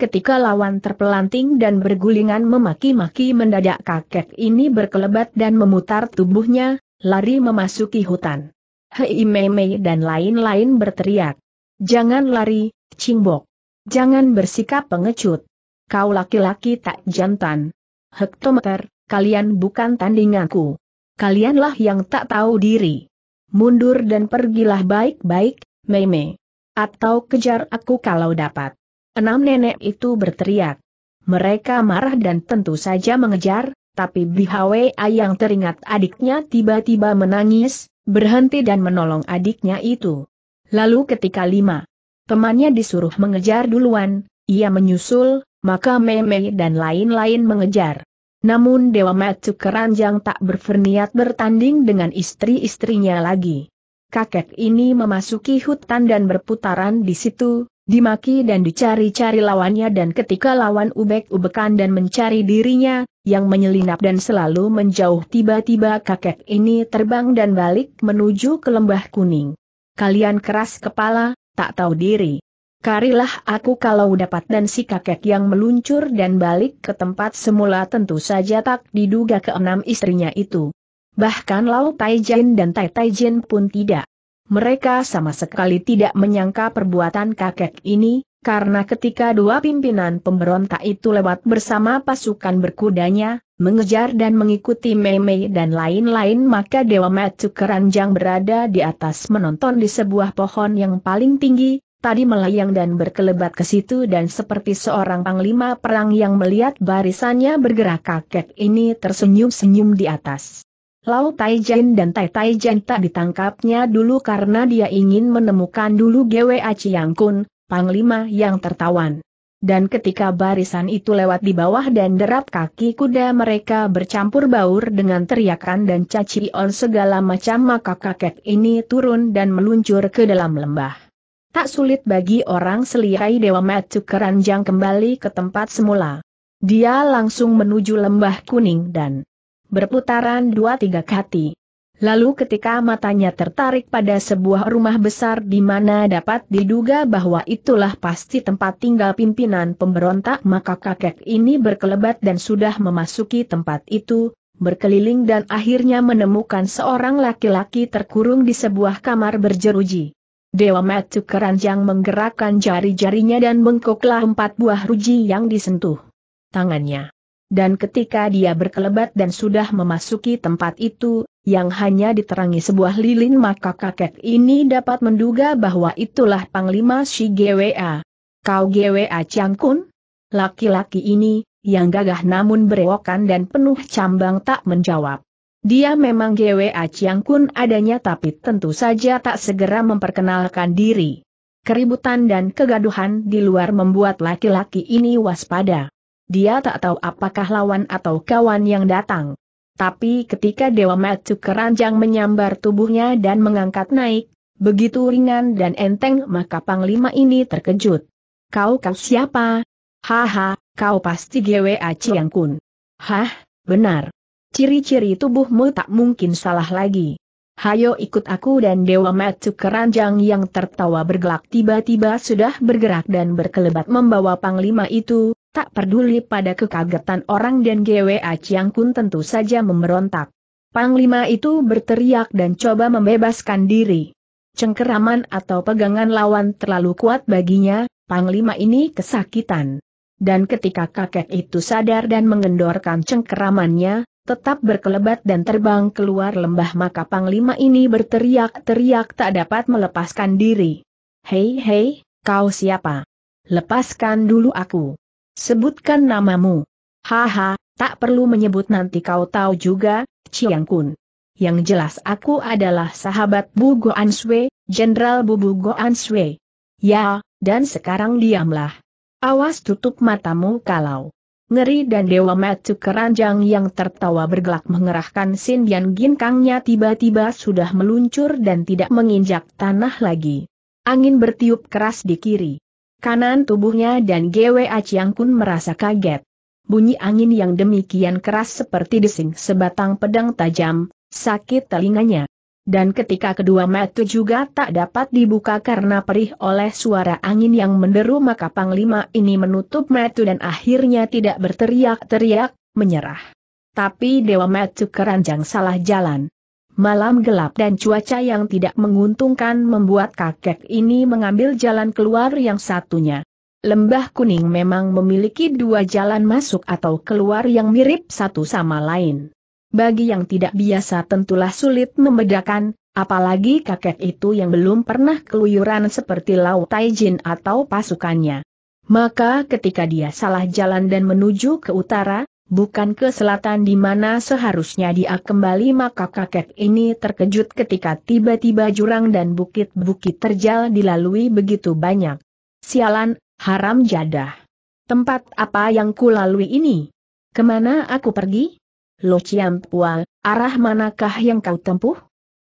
ketika lawan terpelanting dan bergulingan memaki-maki mendadak kakek ini berkelebat dan memutar tubuhnya, lari memasuki hutan. Hei Mei Mei dan lain-lain berteriak. Jangan lari, Cingbok. Jangan bersikap pengecut. Kau laki-laki tak jantan, hektometer, kalian bukan tandinganku. Kalianlah yang tak tahu diri. Mundur dan pergilah baik-baik, meme. Atau kejar aku kalau dapat. Enam nenek itu berteriak. Mereka marah dan tentu saja mengejar, tapi Bihwa yang teringat adiknya tiba-tiba menangis, berhenti dan menolong adiknya itu. Lalu ketika lima temannya disuruh mengejar duluan, ia menyusul, maka Meme dan lain-lain mengejar. Namun Dewa Matsu Keranjang tak berferniat bertanding dengan istri-istrinya lagi. Kakek ini memasuki hutan dan berputaran di situ, dimaki dan dicari-cari lawannya dan ketika lawan ubek-ubekan dan mencari dirinya, yang menyelinap dan selalu menjauh tiba-tiba kakek ini terbang dan balik menuju ke lembah kuning. Kalian keras kepala, tak tahu diri. Karilah aku kalau dapat dan si kakek yang meluncur dan balik ke tempat semula tentu saja tak diduga keenam istrinya itu. Bahkan Lau Taijin dan Tai Taijin pun tidak. Mereka sama sekali tidak menyangka perbuatan kakek ini, karena ketika dua pimpinan pemberontak itu lewat bersama pasukan berkudanya, mengejar dan mengikuti Mei dan lain-lain maka Dewa Matsu keranjang berada di atas menonton di sebuah pohon yang paling tinggi, tadi melayang dan berkelebat ke situ dan seperti seorang panglima perang yang melihat barisannya bergerak kaget ini tersenyum-senyum di atas. Lau Jin dan Tai Jin tak ditangkapnya dulu karena dia ingin menemukan dulu GWA yang Kun, panglima yang tertawan. Dan ketika barisan itu lewat di bawah dan derap kaki kuda mereka bercampur baur dengan teriakan dan caci on segala macam maka kakek ini turun dan meluncur ke dalam lembah tak sulit bagi orang selirai Dewa Metu keranjang kembali ke tempat semula. Dia langsung menuju lembah kuning dan berputaran dua tiga kati. Lalu ketika matanya tertarik pada sebuah rumah besar di mana dapat diduga bahwa itulah pasti tempat tinggal pimpinan pemberontak maka kakek ini berkelebat dan sudah memasuki tempat itu, berkeliling dan akhirnya menemukan seorang laki-laki terkurung di sebuah kamar berjeruji. Dewa Metu Keranjang menggerakkan jari-jarinya dan bengkoklah empat buah ruji yang disentuh tangannya. Dan ketika dia berkelebat dan sudah memasuki tempat itu, yang hanya diterangi sebuah lilin maka kakek ini dapat menduga bahwa itulah Panglima Si GWA. Kau GWA Cangkun? Laki-laki ini, yang gagah namun berewokan dan penuh cambang tak menjawab. Dia memang GWA Chiang Kun adanya tapi tentu saja tak segera memperkenalkan diri. Keributan dan kegaduhan di luar membuat laki-laki ini waspada. Dia tak tahu apakah lawan atau kawan yang datang. Tapi ketika Dewa Matsu keranjang menyambar tubuhnya dan mengangkat naik, begitu ringan dan enteng maka Panglima ini terkejut. Kau kau siapa? Haha, kau pasti GWA Chiang Kun. Hah, benar. Ciri-ciri tubuhmu tak mungkin salah lagi. Hayo ikut aku dan Dewa Matsu keranjang yang tertawa bergelak tiba-tiba sudah bergerak dan berkelebat membawa panglima itu, tak peduli pada kekagetan orang dan GWA Chiang Kun tentu saja memberontak. Panglima itu berteriak dan coba membebaskan diri. Cengkeraman atau pegangan lawan terlalu kuat baginya, Panglima ini kesakitan. Dan ketika kakek itu sadar dan mengendorkan cengkeramannya, tetap berkelebat dan terbang keluar lembah maka panglima ini berteriak-teriak tak dapat melepaskan diri. Hei hei, kau siapa? Lepaskan dulu aku. Sebutkan namamu. Haha, tak perlu menyebut nanti kau tahu juga, Chiang Kun. Yang jelas aku adalah sahabat Bu Goan Sui, Jenderal Bu Bu Goan Sui. Ya, dan sekarang diamlah. Awas tutup matamu kalau Ngeri dan Dewa Matu Keranjang yang tertawa bergelak mengerahkan sindian ginkangnya tiba-tiba sudah meluncur dan tidak menginjak tanah lagi. Angin bertiup keras di kiri. Kanan tubuhnya dan Gwe Aciang Kun merasa kaget. Bunyi angin yang demikian keras seperti desing sebatang pedang tajam, sakit telinganya. Dan ketika kedua mata juga tak dapat dibuka karena perih oleh suara angin yang menderu maka Panglima ini menutup mata dan akhirnya tidak berteriak-teriak, menyerah. Tapi Dewa metu keranjang salah jalan. Malam gelap dan cuaca yang tidak menguntungkan membuat kakek ini mengambil jalan keluar yang satunya. Lembah Kuning memang memiliki dua jalan masuk atau keluar yang mirip satu sama lain bagi yang tidak biasa tentulah sulit membedakan, apalagi kakek itu yang belum pernah keluyuran seperti Lau Taijin atau pasukannya. Maka ketika dia salah jalan dan menuju ke utara, bukan ke selatan di mana seharusnya dia kembali maka kakek ini terkejut ketika tiba-tiba jurang dan bukit-bukit terjal dilalui begitu banyak. Sialan, haram jadah. Tempat apa yang kulalui ini? Kemana aku pergi? Lo Pua, arah manakah yang kau tempuh?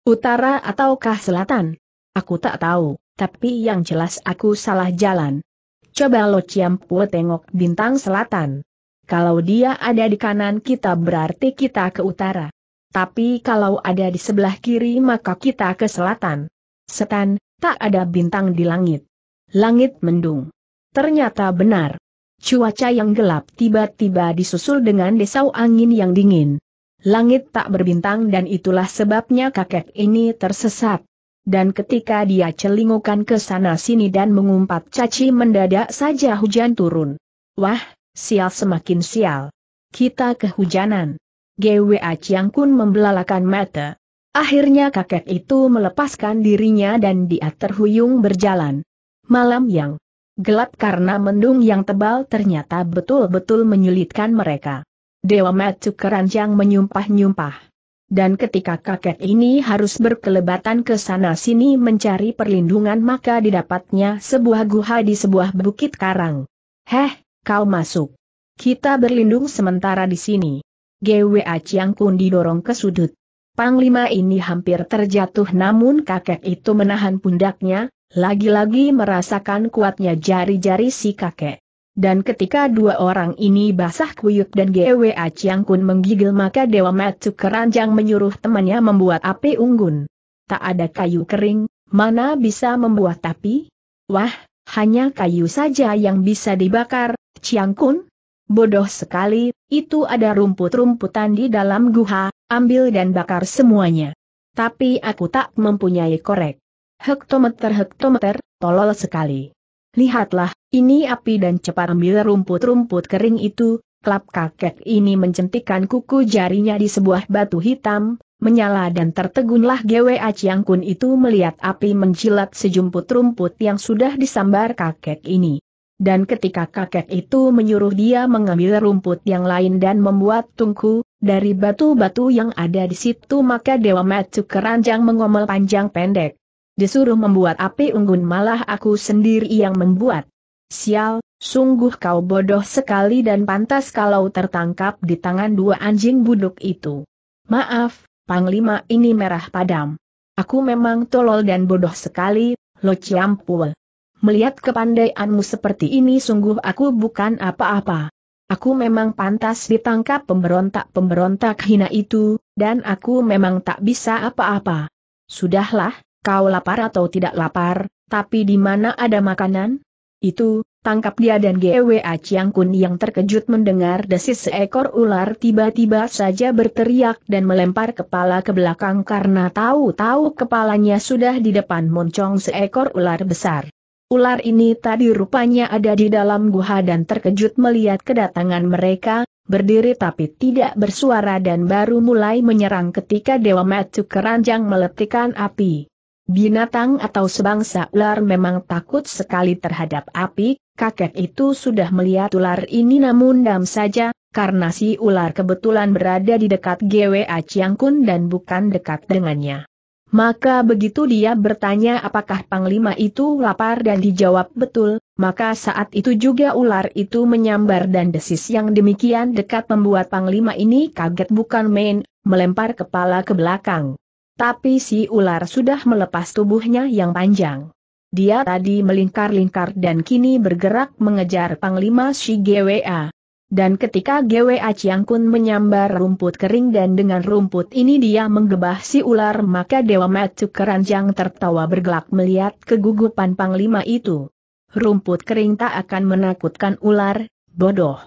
Utara ataukah selatan? Aku tak tahu, tapi yang jelas aku salah jalan. Coba Lo Pua tengok bintang selatan. Kalau dia ada di kanan kita berarti kita ke utara. Tapi kalau ada di sebelah kiri maka kita ke selatan. Setan, tak ada bintang di langit. Langit mendung. Ternyata benar, Cuaca yang gelap tiba-tiba disusul dengan desau angin yang dingin. Langit tak berbintang dan itulah sebabnya kakek ini tersesat. Dan ketika dia celingukan ke sana-sini dan mengumpat caci mendadak saja hujan turun. Wah, sial semakin sial. Kita kehujanan. GWA Chiang Kun membelalakan mata. Akhirnya kakek itu melepaskan dirinya dan dia terhuyung berjalan. Malam yang Gelap karena mendung yang tebal ternyata betul-betul menyulitkan mereka. Dewa Matsu keranjang menyumpah-nyumpah. Dan ketika kakek ini harus berkelebatan ke sana-sini mencari perlindungan maka didapatnya sebuah guha di sebuah bukit karang. Heh, kau masuk. Kita berlindung sementara di sini. GWA Chiang Kun didorong ke sudut. Panglima ini hampir terjatuh namun kakek itu menahan pundaknya, lagi-lagi merasakan kuatnya jari-jari si kakek. Dan ketika dua orang ini basah kuyuk dan GWA Chiang Kun menggigil maka Dewa Matsu Keranjang menyuruh temannya membuat api unggun. Tak ada kayu kering, mana bisa membuat api? Wah, hanya kayu saja yang bisa dibakar, Chiang Kun? Bodoh sekali, itu ada rumput-rumputan di dalam guha, ambil dan bakar semuanya. Tapi aku tak mempunyai korek. Hektometer-hektometer, tolol sekali. Lihatlah, ini api dan cepat ambil rumput-rumput kering itu, klap kakek ini mencentikan kuku jarinya di sebuah batu hitam, menyala dan tertegunlah GWA Chiang Kun itu melihat api menjilat sejumput rumput yang sudah disambar kakek ini. Dan ketika kakek itu menyuruh dia mengambil rumput yang lain dan membuat tungku, dari batu-batu yang ada di situ maka Dewa Matsu keranjang mengomel panjang pendek. Disuruh membuat api unggun malah aku sendiri yang membuat. Sial, sungguh kau bodoh sekali dan pantas kalau tertangkap di tangan dua anjing buduk itu. Maaf, Panglima ini merah padam. Aku memang tolol dan bodoh sekali, Lo Ciampul. Melihat kepandaianmu seperti ini sungguh aku bukan apa-apa. Aku memang pantas ditangkap pemberontak-pemberontak hina itu, dan aku memang tak bisa apa-apa. Sudahlah, kau lapar atau tidak lapar, tapi di mana ada makanan? Itu, tangkap dia dan GWA Chiang yang terkejut mendengar desis seekor ular tiba-tiba saja berteriak dan melempar kepala ke belakang karena tahu-tahu kepalanya sudah di depan moncong seekor ular besar. Ular ini tadi rupanya ada di dalam guha dan terkejut melihat kedatangan mereka, berdiri tapi tidak bersuara dan baru mulai menyerang ketika Dewa Matsu keranjang meletikkan api. Binatang atau sebangsa ular memang takut sekali terhadap api, kakek itu sudah melihat ular ini namun dam saja, karena si ular kebetulan berada di dekat GWA Ciangkun dan bukan dekat dengannya. Maka begitu dia bertanya apakah Panglima itu lapar dan dijawab betul, maka saat itu juga ular itu menyambar dan desis yang demikian dekat membuat Panglima ini kaget bukan main, melempar kepala ke belakang. Tapi si ular sudah melepas tubuhnya yang panjang. Dia tadi melingkar-lingkar dan kini bergerak mengejar Panglima si GWA. Dan ketika Gwa Ciangkun menyambar rumput kering dan dengan rumput ini dia menggebah si ular maka Dewa Matu keranjang tertawa bergelak melihat kegugupan Panglima itu. Rumput kering tak akan menakutkan ular, bodoh.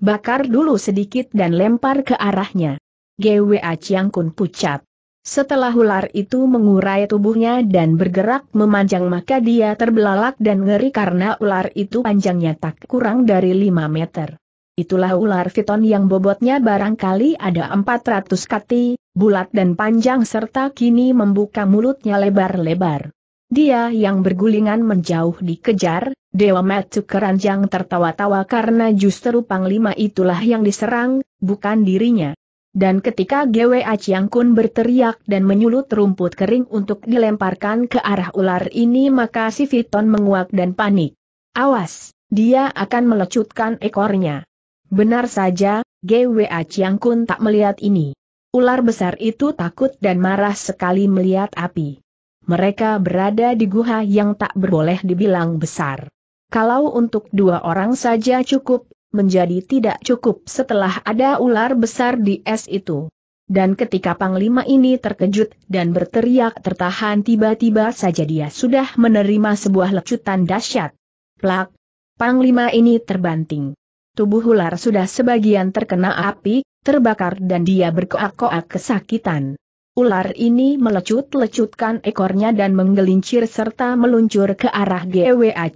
Bakar dulu sedikit dan lempar ke arahnya. Gwa Ciangkun pucat. Setelah ular itu mengurai tubuhnya dan bergerak memanjang maka dia terbelalak dan ngeri karena ular itu panjangnya tak kurang dari 5 meter. Itulah ular fiton yang bobotnya barangkali ada 400 kati, bulat dan panjang serta kini membuka mulutnya lebar-lebar. Dia yang bergulingan menjauh dikejar, Dewa Matsu keranjang tertawa-tawa karena justru Panglima itulah yang diserang, bukan dirinya. Dan ketika GWA Chiang Kun berteriak dan menyulut rumput kering untuk dilemparkan ke arah ular ini maka si Fiton menguak dan panik. Awas, dia akan melecutkan ekornya. Benar saja, GWA Chiang Kun tak melihat ini. Ular besar itu takut dan marah sekali melihat api. Mereka berada di guha yang tak berboleh dibilang besar. Kalau untuk dua orang saja cukup, menjadi tidak cukup setelah ada ular besar di es itu. Dan ketika Panglima ini terkejut dan berteriak tertahan tiba-tiba saja dia sudah menerima sebuah lecutan dahsyat. Plak! Panglima ini terbanting. Tubuh ular sudah sebagian terkena api, terbakar dan dia berkoak-koak kesakitan. Ular ini melecut-lecutkan ekornya dan menggelincir serta meluncur ke arah GWA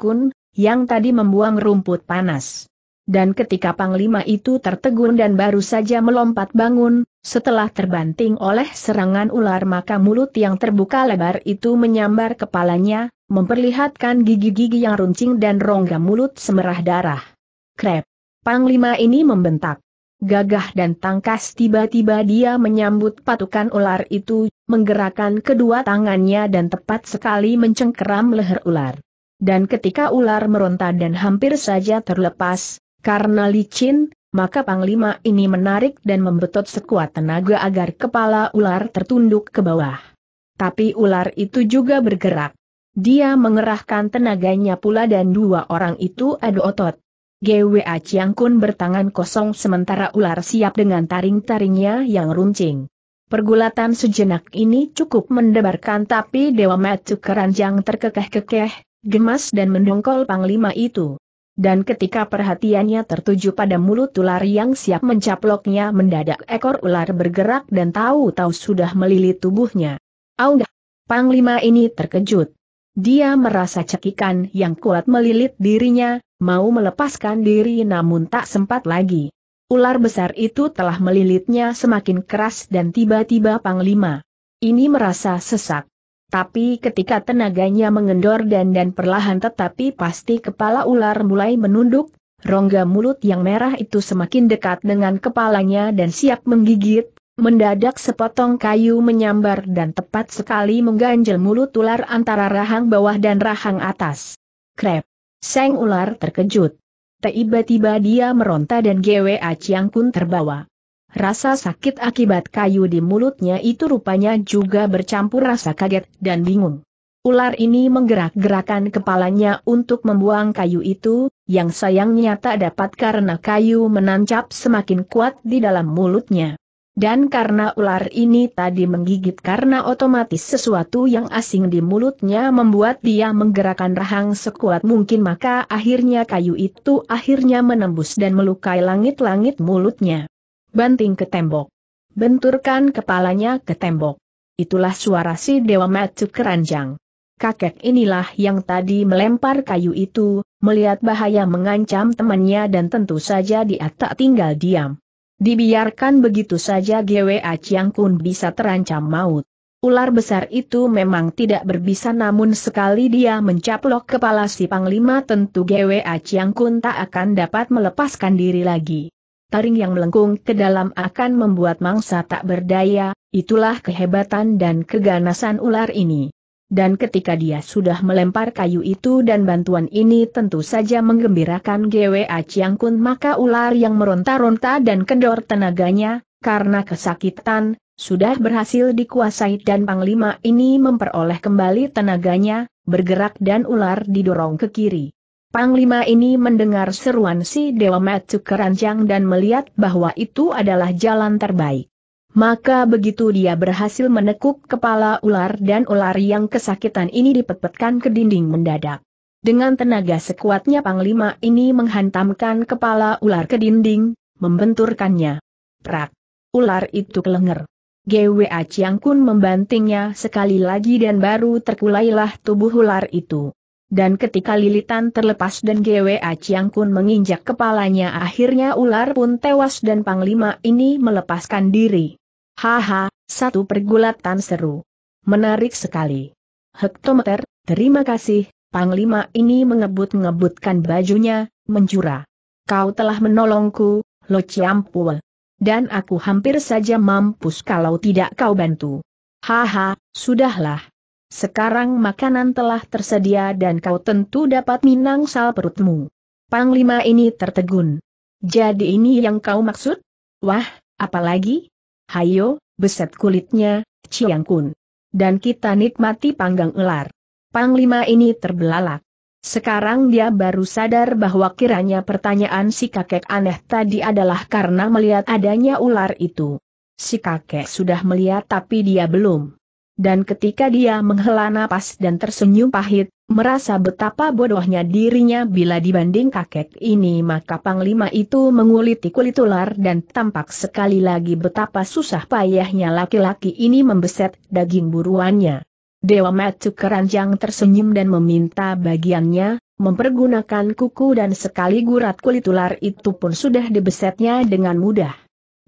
Kun, yang tadi membuang rumput panas dan ketika Panglima itu tertegun dan baru saja melompat bangun, setelah terbanting oleh serangan ular maka mulut yang terbuka lebar itu menyambar kepalanya, memperlihatkan gigi-gigi yang runcing dan rongga mulut semerah darah. Krep! Panglima ini membentak. Gagah dan tangkas tiba-tiba dia menyambut patukan ular itu, menggerakkan kedua tangannya dan tepat sekali mencengkeram leher ular. Dan ketika ular meronta dan hampir saja terlepas, karena licin, maka panglima ini menarik dan membetot sekuat tenaga agar kepala ular tertunduk ke bawah. Tapi ular itu juga bergerak. Dia mengerahkan tenaganya pula dan dua orang itu adu otot. GWA Kun bertangan kosong sementara ular siap dengan taring-taringnya yang runcing. Pergulatan sejenak ini cukup mendebarkan tapi Dewa Matsu Keranjang terkekeh-kekeh, gemas dan mendongkol panglima itu dan ketika perhatiannya tertuju pada mulut ular yang siap mencaploknya mendadak ekor ular bergerak dan tahu-tahu sudah melilit tubuhnya. Audah! Panglima ini terkejut. Dia merasa cekikan yang kuat melilit dirinya, mau melepaskan diri namun tak sempat lagi. Ular besar itu telah melilitnya semakin keras dan tiba-tiba Panglima. Ini merasa sesak. Tapi ketika tenaganya mengendor dan dan perlahan tetapi pasti kepala ular mulai menunduk, rongga mulut yang merah itu semakin dekat dengan kepalanya dan siap menggigit, mendadak sepotong kayu menyambar dan tepat sekali mengganjel mulut ular antara rahang bawah dan rahang atas. Krep! Seng ular terkejut. Tiba-tiba dia meronta dan GWA Chiang pun terbawa. Rasa sakit akibat kayu di mulutnya itu rupanya juga bercampur rasa kaget dan bingung. Ular ini menggerak-gerakan kepalanya untuk membuang kayu itu, yang sayangnya tak dapat karena kayu menancap semakin kuat di dalam mulutnya. Dan karena ular ini tadi menggigit karena otomatis sesuatu yang asing di mulutnya membuat dia menggerakkan rahang sekuat mungkin maka akhirnya kayu itu akhirnya menembus dan melukai langit-langit mulutnya. Banting ke tembok. Benturkan kepalanya ke tembok. Itulah suara si Dewa Matsu Keranjang. Kakek inilah yang tadi melempar kayu itu, melihat bahaya mengancam temannya dan tentu saja dia tak tinggal diam. Dibiarkan begitu saja GWA Chiang Kun bisa terancam maut. Ular besar itu memang tidak berbisa namun sekali dia mencaplok kepala si Panglima tentu GWA Chiang Kun tak akan dapat melepaskan diri lagi taring yang melengkung ke dalam akan membuat mangsa tak berdaya, itulah kehebatan dan keganasan ular ini. Dan ketika dia sudah melempar kayu itu dan bantuan ini tentu saja menggembirakan GWA Chiang Kun maka ular yang meronta-ronta dan kendor tenaganya, karena kesakitan, sudah berhasil dikuasai dan Panglima ini memperoleh kembali tenaganya, bergerak dan ular didorong ke kiri. Panglima ini mendengar seruan si Dewa Matsu Keranjang dan melihat bahwa itu adalah jalan terbaik. Maka begitu dia berhasil menekuk kepala ular dan ular yang kesakitan ini dipetpetkan ke dinding mendadak. Dengan tenaga sekuatnya Panglima ini menghantamkan kepala ular ke dinding, membenturkannya. Prak! Ular itu kelenger. GWA Chiang Kun membantingnya sekali lagi dan baru terkulailah tubuh ular itu. Dan ketika lilitan terlepas dan GWA Chiang Kun menginjak kepalanya akhirnya ular pun tewas dan Panglima ini melepaskan diri. Haha, satu pergulatan seru. Menarik sekali. Hektometer, terima kasih, Panglima ini mengebut-ngebutkan bajunya, menjura. Kau telah menolongku, Lo Ciampul. Dan aku hampir saja mampus kalau tidak kau bantu. Haha, sudahlah, sekarang makanan telah tersedia dan kau tentu dapat minang sal perutmu. Panglima ini tertegun. Jadi ini yang kau maksud? Wah, apalagi? Hayo, beset kulitnya, Ciang Kun. Dan kita nikmati panggang ular. Panglima ini terbelalak. Sekarang dia baru sadar bahwa kiranya pertanyaan si kakek aneh tadi adalah karena melihat adanya ular itu. Si kakek sudah melihat tapi dia belum dan ketika dia menghela napas dan tersenyum pahit, merasa betapa bodohnya dirinya bila dibanding kakek ini maka panglima itu menguliti kulit ular dan tampak sekali lagi betapa susah payahnya laki-laki ini membeset daging buruannya. Dewa Macuk keranjang tersenyum dan meminta bagiannya, mempergunakan kuku dan sekali gurat kulit ular itu pun sudah dibesetnya dengan mudah.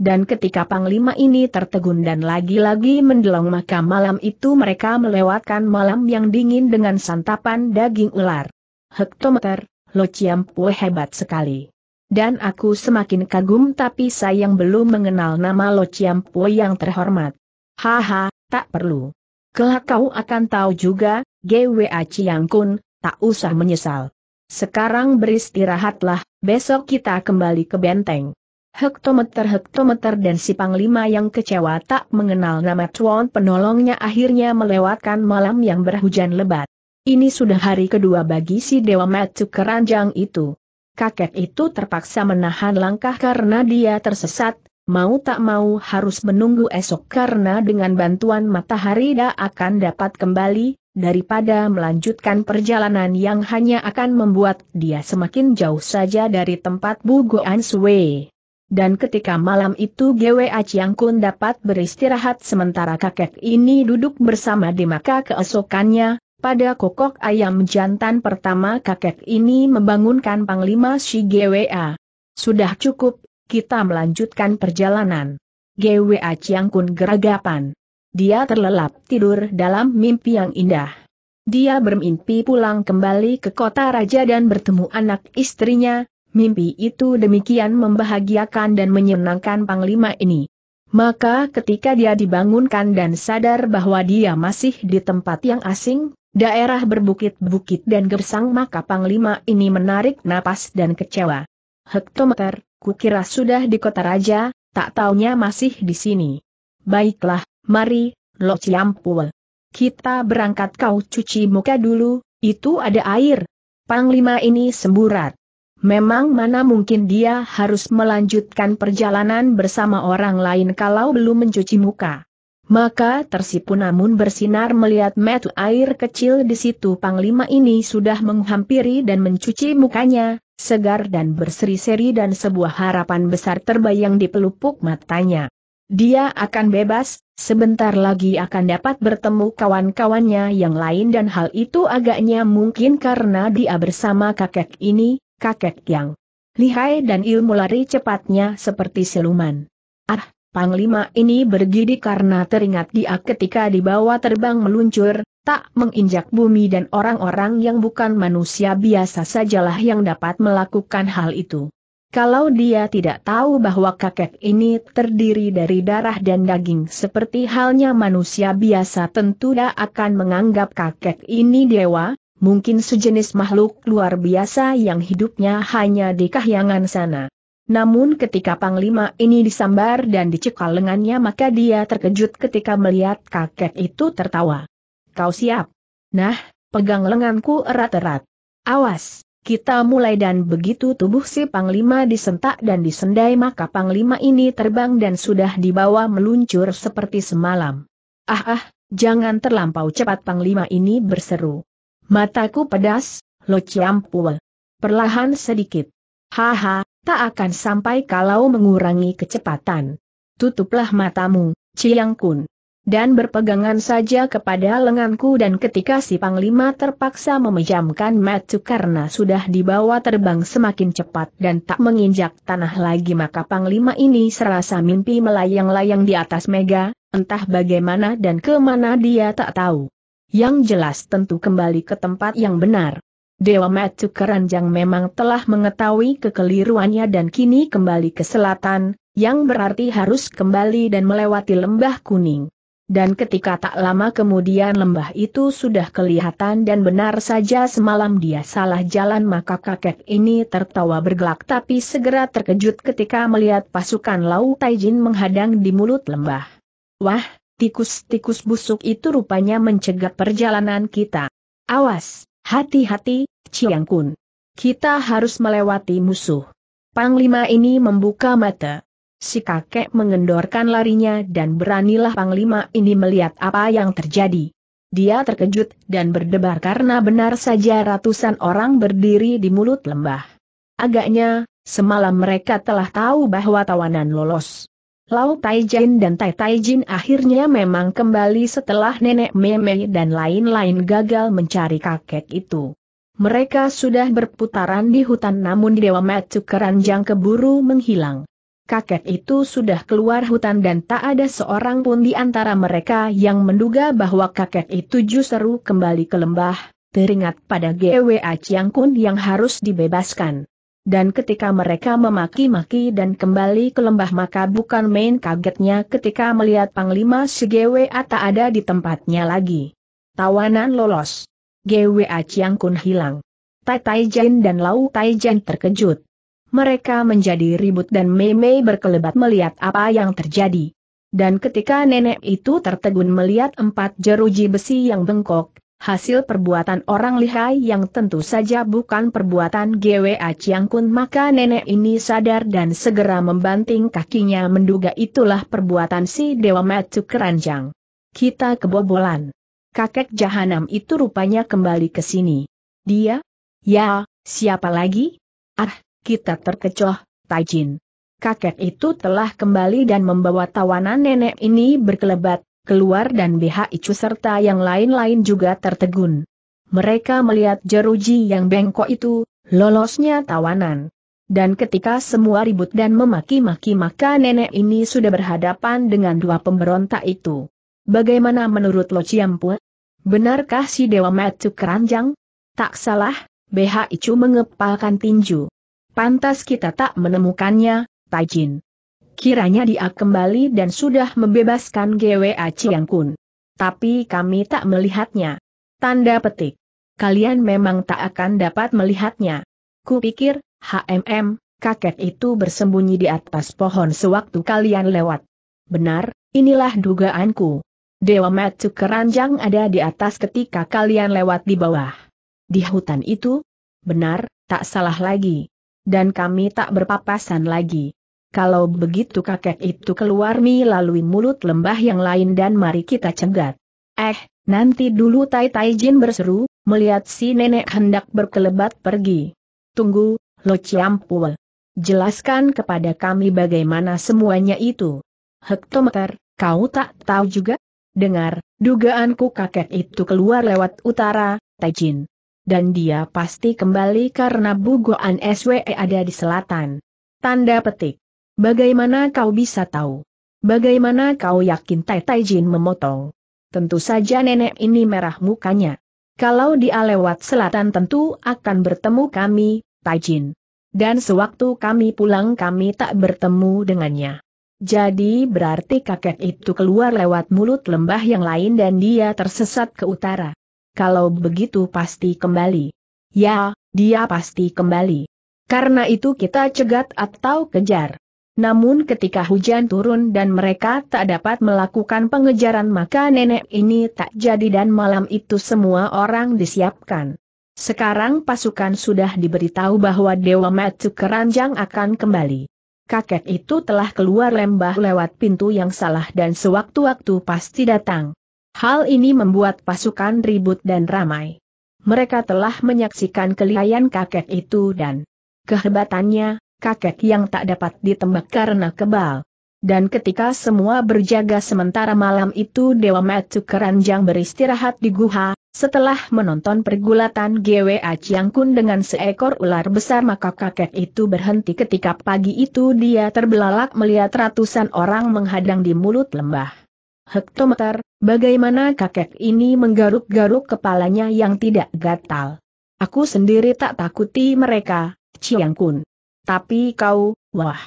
Dan ketika Panglima ini tertegun dan lagi-lagi mendelong maka malam itu mereka melewatkan malam yang dingin dengan santapan daging ular. Hektometer, Lo Chiampue hebat sekali. Dan aku semakin kagum tapi sayang belum mengenal nama Lo Chiampue yang terhormat. Haha, tak perlu. Kelak kau akan tahu juga, GWA Chiang Kun, tak usah menyesal. Sekarang beristirahatlah, besok kita kembali ke benteng. Hektometer-hektometer dan si Panglima yang kecewa tak mengenal nama Chuan penolongnya akhirnya melewatkan malam yang berhujan lebat. Ini sudah hari kedua bagi si Dewa Matu keranjang itu. Kakek itu terpaksa menahan langkah karena dia tersesat, mau tak mau harus menunggu esok karena dengan bantuan matahari dia akan dapat kembali, daripada melanjutkan perjalanan yang hanya akan membuat dia semakin jauh saja dari tempat Goan Sui. Dan ketika malam itu GWA Chiang Kun dapat beristirahat sementara kakek ini duduk bersama di maka keesokannya, pada kokok ayam jantan pertama kakek ini membangunkan Panglima Si GWA. Sudah cukup, kita melanjutkan perjalanan. GWA Chiang Kun geragapan. Dia terlelap tidur dalam mimpi yang indah. Dia bermimpi pulang kembali ke kota raja dan bertemu anak istrinya, Mimpi itu demikian membahagiakan dan menyenangkan Panglima ini. Maka ketika dia dibangunkan dan sadar bahwa dia masih di tempat yang asing, daerah berbukit-bukit dan gersang maka Panglima ini menarik napas dan kecewa. Hektometer, kukira sudah di kota raja, tak taunya masih di sini. Baiklah, mari, Lo Ciampul. Kita berangkat kau cuci muka dulu, itu ada air. Panglima ini semburat. Memang mana mungkin dia harus melanjutkan perjalanan bersama orang lain kalau belum mencuci muka. Maka tersipu namun bersinar melihat metu air kecil di situ Panglima ini sudah menghampiri dan mencuci mukanya, segar dan berseri-seri dan sebuah harapan besar terbayang di pelupuk matanya. Dia akan bebas, sebentar lagi akan dapat bertemu kawan-kawannya yang lain dan hal itu agaknya mungkin karena dia bersama kakek ini, kakek yang lihai dan ilmu lari cepatnya seperti siluman. Ah, panglima ini bergidi karena teringat dia ketika dibawa terbang meluncur, tak menginjak bumi dan orang-orang yang bukan manusia biasa sajalah yang dapat melakukan hal itu. Kalau dia tidak tahu bahwa kakek ini terdiri dari darah dan daging seperti halnya manusia biasa tentu dia akan menganggap kakek ini dewa, mungkin sejenis makhluk luar biasa yang hidupnya hanya di kahyangan sana. Namun ketika Panglima ini disambar dan dicekal lengannya maka dia terkejut ketika melihat kakek itu tertawa. Kau siap? Nah, pegang lenganku erat-erat. Awas, kita mulai dan begitu tubuh si Panglima disentak dan disendai maka Panglima ini terbang dan sudah dibawa meluncur seperti semalam. Ah ah, jangan terlampau cepat Panglima ini berseru. Mataku pedas, Lo ciampul. Perlahan sedikit. Haha, tak akan sampai kalau mengurangi kecepatan. Tutuplah matamu, Ciang Kun. Dan berpegangan saja kepada lenganku dan ketika si Panglima terpaksa memejamkan mata karena sudah dibawa terbang semakin cepat dan tak menginjak tanah lagi maka Panglima ini serasa mimpi melayang-layang di atas mega, entah bagaimana dan kemana dia tak tahu yang jelas tentu kembali ke tempat yang benar. Dewa Matu Keranjang memang telah mengetahui kekeliruannya dan kini kembali ke selatan, yang berarti harus kembali dan melewati lembah kuning. Dan ketika tak lama kemudian lembah itu sudah kelihatan dan benar saja semalam dia salah jalan maka kakek ini tertawa bergelak tapi segera terkejut ketika melihat pasukan Lau Taijin menghadang di mulut lembah. Wah, tikus-tikus busuk itu rupanya mencegah perjalanan kita. Awas, hati-hati, Chiang Kun. Kita harus melewati musuh. Panglima ini membuka mata. Si kakek mengendorkan larinya dan beranilah Panglima ini melihat apa yang terjadi. Dia terkejut dan berdebar karena benar saja ratusan orang berdiri di mulut lembah. Agaknya, semalam mereka telah tahu bahwa tawanan lolos. Lau Taijin dan Tai Taijin akhirnya memang kembali setelah nenek Meme dan lain-lain gagal mencari kakek itu. Mereka sudah berputaran di hutan namun Dewa Matsu keranjang keburu menghilang. Kakek itu sudah keluar hutan dan tak ada seorang pun di antara mereka yang menduga bahwa kakek itu justru kembali ke lembah, teringat pada GWA Chiang Kun yang harus dibebaskan dan ketika mereka memaki-maki dan kembali ke lembah maka bukan main kagetnya ketika melihat Panglima Si GWA tak ada di tempatnya lagi. Tawanan lolos. GWA Chiang Kun hilang. Tai Tai Jin dan Lau Tai Jin terkejut. Mereka menjadi ribut dan Mei Mei berkelebat melihat apa yang terjadi. Dan ketika nenek itu tertegun melihat empat jeruji besi yang bengkok, hasil perbuatan orang lihai yang tentu saja bukan perbuatan GWA Chiang Kun maka nenek ini sadar dan segera membanting kakinya menduga itulah perbuatan si Dewa Matu Keranjang. Kita kebobolan. Kakek Jahanam itu rupanya kembali ke sini. Dia? Ya, siapa lagi? Ah, kita terkecoh, Taijin. Kakek itu telah kembali dan membawa tawanan nenek ini berkelebat, keluar dan BH Icu serta yang lain-lain juga tertegun. Mereka melihat jeruji yang bengkok itu, lolosnya tawanan. Dan ketika semua ribut dan memaki-maki maka nenek ini sudah berhadapan dengan dua pemberontak itu. Bagaimana menurut Lo Ciampu? Benarkah si Dewa Matu keranjang? Tak salah, BH Icu mengepalkan tinju. Pantas kita tak menemukannya, Tajin. Kiranya dia kembali dan sudah membebaskan GWA Chiang Kun. Tapi kami tak melihatnya. Tanda petik. Kalian memang tak akan dapat melihatnya. Kupikir, HMM, kakek itu bersembunyi di atas pohon sewaktu kalian lewat. Benar, inilah dugaanku. Dewa Matsu keranjang ada di atas ketika kalian lewat di bawah. Di hutan itu? Benar, tak salah lagi. Dan kami tak berpapasan lagi. Kalau begitu kakek itu keluar mi lalui mulut lembah yang lain dan mari kita cegat. Eh, nanti dulu Tai Tai Jin berseru, melihat si nenek hendak berkelebat pergi. Tunggu, Lo Ciampul. Jelaskan kepada kami bagaimana semuanya itu. Hektometer, kau tak tahu juga? Dengar, dugaanku kakek itu keluar lewat utara, Taijin. Dan dia pasti kembali karena bugoan SWE ada di selatan. Tanda petik. Bagaimana kau bisa tahu? Bagaimana kau yakin Tai Tai Jin memotong? Tentu saja nenek ini merah mukanya. Kalau dia lewat selatan tentu akan bertemu kami, Tai Jin. Dan sewaktu kami pulang kami tak bertemu dengannya. Jadi berarti kakek itu keluar lewat mulut lembah yang lain dan dia tersesat ke utara. Kalau begitu pasti kembali. Ya, dia pasti kembali. Karena itu kita cegat atau kejar. Namun ketika hujan turun dan mereka tak dapat melakukan pengejaran maka nenek ini tak jadi dan malam itu semua orang disiapkan. Sekarang pasukan sudah diberitahu bahwa Dewa Matu Keranjang akan kembali. Kakek itu telah keluar lembah lewat pintu yang salah dan sewaktu-waktu pasti datang. Hal ini membuat pasukan ribut dan ramai. Mereka telah menyaksikan kelihayan kakek itu dan kehebatannya, kakek yang tak dapat ditembak karena kebal. Dan ketika semua berjaga sementara malam itu Dewa Metu Keranjang beristirahat di guha, setelah menonton pergulatan GWA Ciangkun dengan seekor ular besar maka kakek itu berhenti ketika pagi itu dia terbelalak melihat ratusan orang menghadang di mulut lembah. Hektometer, bagaimana kakek ini menggaruk-garuk kepalanya yang tidak gatal. Aku sendiri tak takuti mereka, Ciangkun. Tapi kau, wah.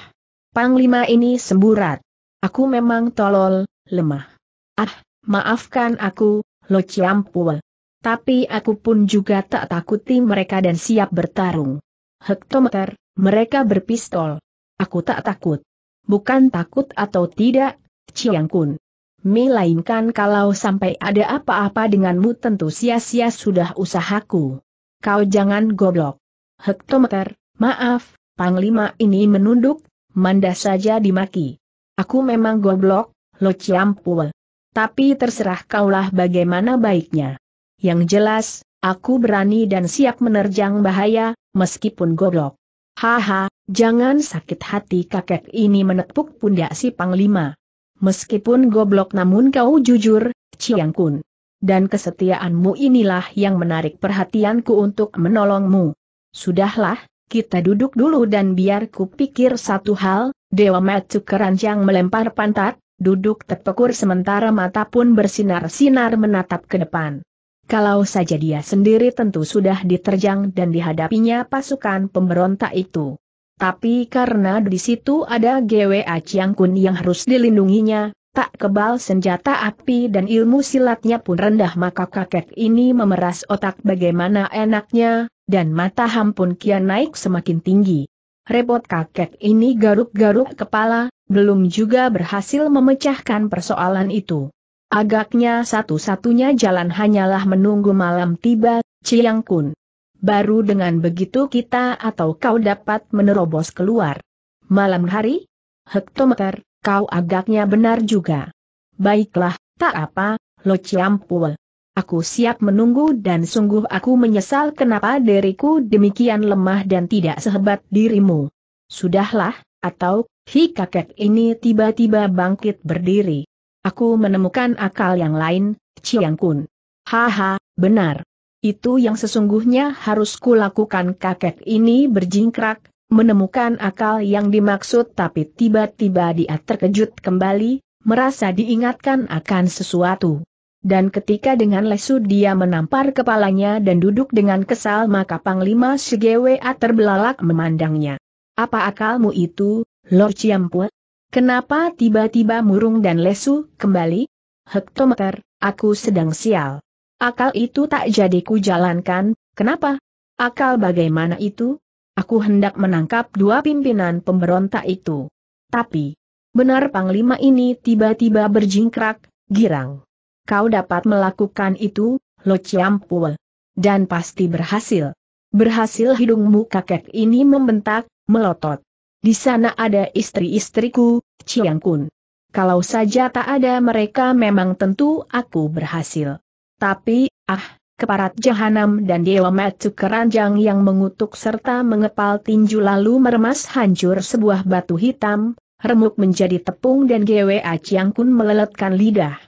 Panglima ini semburat. Aku memang tolol, lemah. Ah, maafkan aku, Lo Ciampul. Tapi aku pun juga tak takuti mereka dan siap bertarung. Hektometer, mereka berpistol. Aku tak takut. Bukan takut atau tidak, Ciang Kun. Melainkan kalau sampai ada apa-apa denganmu tentu sia-sia sudah usahaku. Kau jangan goblok. Hektometer, maaf, Panglima ini menunduk, manda saja dimaki. Aku memang goblok, lo ciampul. Tapi terserah kaulah bagaimana baiknya. Yang jelas, aku berani dan siap menerjang bahaya, meskipun goblok. Haha, jangan sakit hati kakek ini menepuk pundak si Panglima. Meskipun goblok namun kau jujur, Ciangkun. Dan kesetiaanmu inilah yang menarik perhatianku untuk menolongmu. Sudahlah, kita duduk dulu dan biar ku pikir satu hal, Dewa Matsu keranjang melempar pantat, duduk terpekur sementara mata pun bersinar-sinar menatap ke depan. Kalau saja dia sendiri tentu sudah diterjang dan dihadapinya pasukan pemberontak itu. Tapi karena di situ ada GWA Chiang Kun yang harus dilindunginya, tak kebal senjata api dan ilmu silatnya pun rendah maka kakek ini memeras otak bagaimana enaknya, dan mata Hampun kian naik semakin tinggi. Repot kakek ini garuk-garuk kepala, belum juga berhasil memecahkan persoalan itu. Agaknya satu-satunya jalan hanyalah menunggu malam tiba, Ciang Kun. Baru dengan begitu kita atau kau dapat menerobos keluar. Malam hari? Hektometer, kau agaknya benar juga. Baiklah, tak apa, Lo Ciampul. Aku siap menunggu dan sungguh aku menyesal kenapa diriku demikian lemah dan tidak sehebat dirimu. Sudahlah, atau, hi kakek ini tiba-tiba bangkit berdiri. Aku menemukan akal yang lain, Chiang Kun. Haha, benar. Itu yang sesungguhnya harus kulakukan kakek ini berjingkrak, menemukan akal yang dimaksud tapi tiba-tiba dia terkejut kembali, merasa diingatkan akan sesuatu dan ketika dengan lesu dia menampar kepalanya dan duduk dengan kesal maka Panglima Shigewea terbelalak memandangnya. Apa akalmu itu, Lord Ciampua? Kenapa tiba-tiba murung dan lesu kembali? Hektometer, aku sedang sial. Akal itu tak jadi ku jalankan, kenapa? Akal bagaimana itu? Aku hendak menangkap dua pimpinan pemberontak itu. Tapi, benar Panglima ini tiba-tiba berjingkrak, girang kau dapat melakukan itu, Lo Chiampul. Dan pasti berhasil. Berhasil hidungmu kakek ini membentak, melotot. Di sana ada istri-istriku, Chiang Kun. Kalau saja tak ada mereka memang tentu aku berhasil. Tapi, ah, keparat jahanam dan dewa metu keranjang yang mengutuk serta mengepal tinju lalu meremas hancur sebuah batu hitam, remuk menjadi tepung dan GWA Chiang Kun meleletkan lidah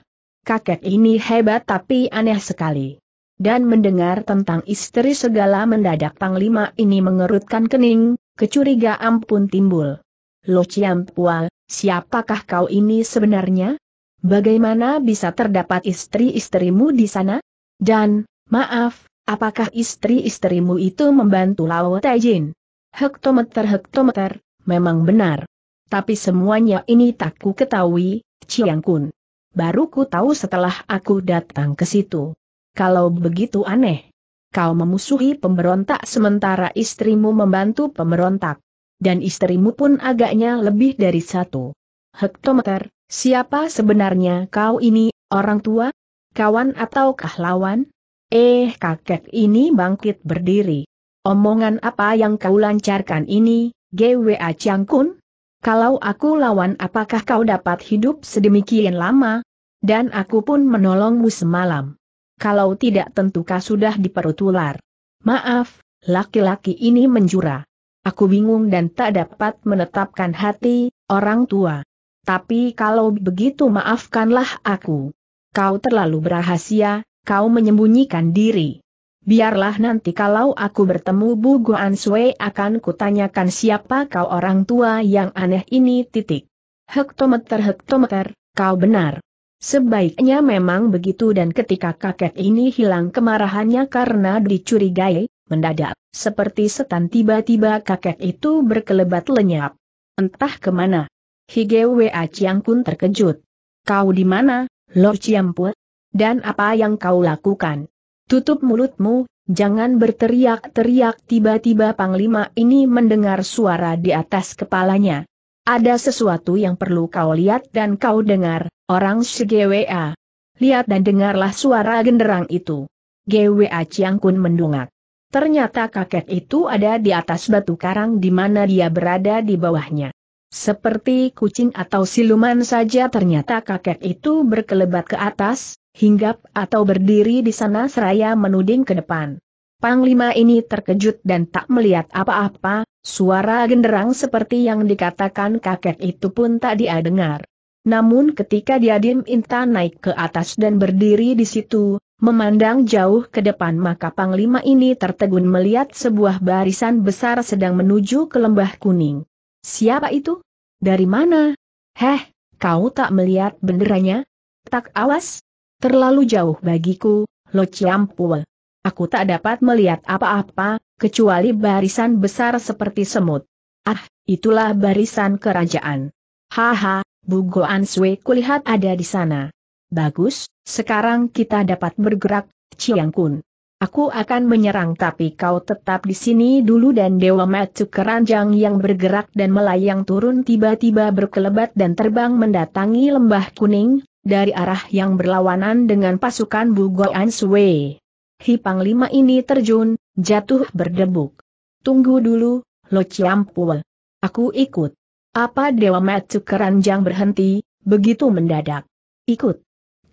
kakek ini hebat tapi aneh sekali. Dan mendengar tentang istri segala mendadak Panglima ini mengerutkan kening, kecurigaan pun timbul. Lo Ciampua, siapakah kau ini sebenarnya? Bagaimana bisa terdapat istri-istrimu di sana? Dan, maaf, apakah istri-istrimu itu membantu Lao Taijin? Hektometer-hektometer, memang benar. Tapi semuanya ini tak ku ketahui, Ciang Kun baru ku tahu setelah aku datang ke situ. Kalau begitu aneh. Kau memusuhi pemberontak sementara istrimu membantu pemberontak. Dan istrimu pun agaknya lebih dari satu. Hektometer, siapa sebenarnya kau ini, orang tua? Kawan atau lawan? Eh kakek ini bangkit berdiri. Omongan apa yang kau lancarkan ini, GWA Cangkun? Kalau aku lawan apakah kau dapat hidup sedemikian lama? dan aku pun menolongmu semalam. Kalau tidak tentukah sudah di perut ular. Maaf, laki-laki ini menjura. Aku bingung dan tak dapat menetapkan hati, orang tua. Tapi kalau begitu maafkanlah aku. Kau terlalu berahasia, kau menyembunyikan diri. Biarlah nanti kalau aku bertemu Bu Guan Sui akan kutanyakan siapa kau orang tua yang aneh ini titik. Hektometer hektometer, kau benar. Sebaiknya memang begitu dan ketika kakek ini hilang kemarahannya karena dicurigai, mendadak, seperti setan tiba-tiba kakek itu berkelebat lenyap. Entah kemana. Higewe Aciang pun terkejut. Kau di mana, Lord Ciamput? Dan apa yang kau lakukan? Tutup mulutmu, jangan berteriak-teriak tiba-tiba Panglima ini mendengar suara di atas kepalanya. Ada sesuatu yang perlu kau lihat dan kau dengar, orang si Gwa. Lihat dan dengarlah suara genderang itu. GWA Chiang Kun mendongak. Ternyata kakek itu ada di atas batu karang di mana dia berada di bawahnya. Seperti kucing atau siluman saja ternyata kakek itu berkelebat ke atas, hinggap atau berdiri di sana seraya menuding ke depan. Panglima ini terkejut dan tak melihat apa-apa, suara genderang seperti yang dikatakan kakek itu pun tak dia dengar. Namun ketika Diadim Inta naik ke atas dan berdiri di situ, memandang jauh ke depan maka Panglima ini tertegun melihat sebuah barisan besar sedang menuju ke lembah kuning. Siapa itu? Dari mana? Heh, kau tak melihat benderanya? Tak awas? Terlalu jauh bagiku, Lo ciampul. Aku tak dapat melihat apa-apa, kecuali barisan besar seperti semut. Ah, itulah barisan kerajaan. Haha, Bu Goan Sui kulihat ada di sana. Bagus, sekarang kita dapat bergerak, Chiang Kun. Aku akan menyerang tapi kau tetap di sini dulu dan Dewa Matsu keranjang yang bergerak dan melayang turun tiba-tiba berkelebat dan terbang mendatangi lembah kuning, dari arah yang berlawanan dengan pasukan Goan Sui. Hipang lima ini terjun, jatuh berdebuk. Tunggu dulu, Lo Ciampul. Aku ikut. Apa Dewa Matsu keranjang berhenti, begitu mendadak. Ikut.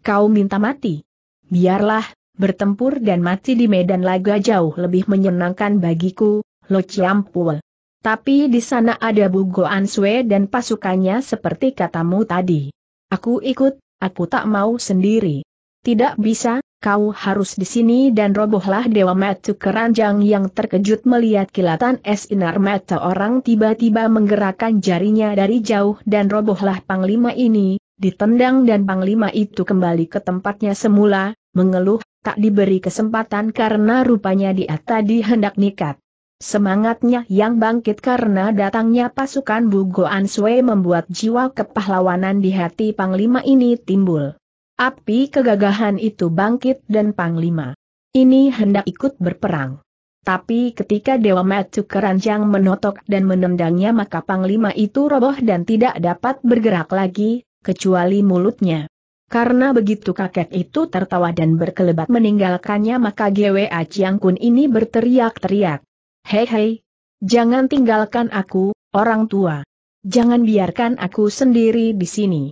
Kau minta mati. Biarlah, bertempur dan mati di medan laga jauh lebih menyenangkan bagiku, Lo Ciampul. Tapi di sana ada Bugo Answe dan pasukannya seperti katamu tadi. Aku ikut, aku tak mau sendiri. Tidak bisa, kau harus di sini dan robohlah Dewa Metu Keranjang yang terkejut melihat kilatan es inar mata orang tiba-tiba menggerakkan jarinya dari jauh dan robohlah Panglima ini, ditendang dan Panglima itu kembali ke tempatnya semula, mengeluh, tak diberi kesempatan karena rupanya dia tadi hendak nikat. Semangatnya yang bangkit karena datangnya pasukan Bugo Sue membuat jiwa kepahlawanan di hati Panglima ini timbul. Api kegagahan itu bangkit dan Panglima. Ini hendak ikut berperang. Tapi ketika Dewa Matsu keranjang menotok dan menendangnya maka Panglima itu roboh dan tidak dapat bergerak lagi, kecuali mulutnya. Karena begitu kakek itu tertawa dan berkelebat meninggalkannya maka GWA Chiang Kun ini berteriak-teriak. Hei hei, jangan tinggalkan aku, orang tua. Jangan biarkan aku sendiri di sini.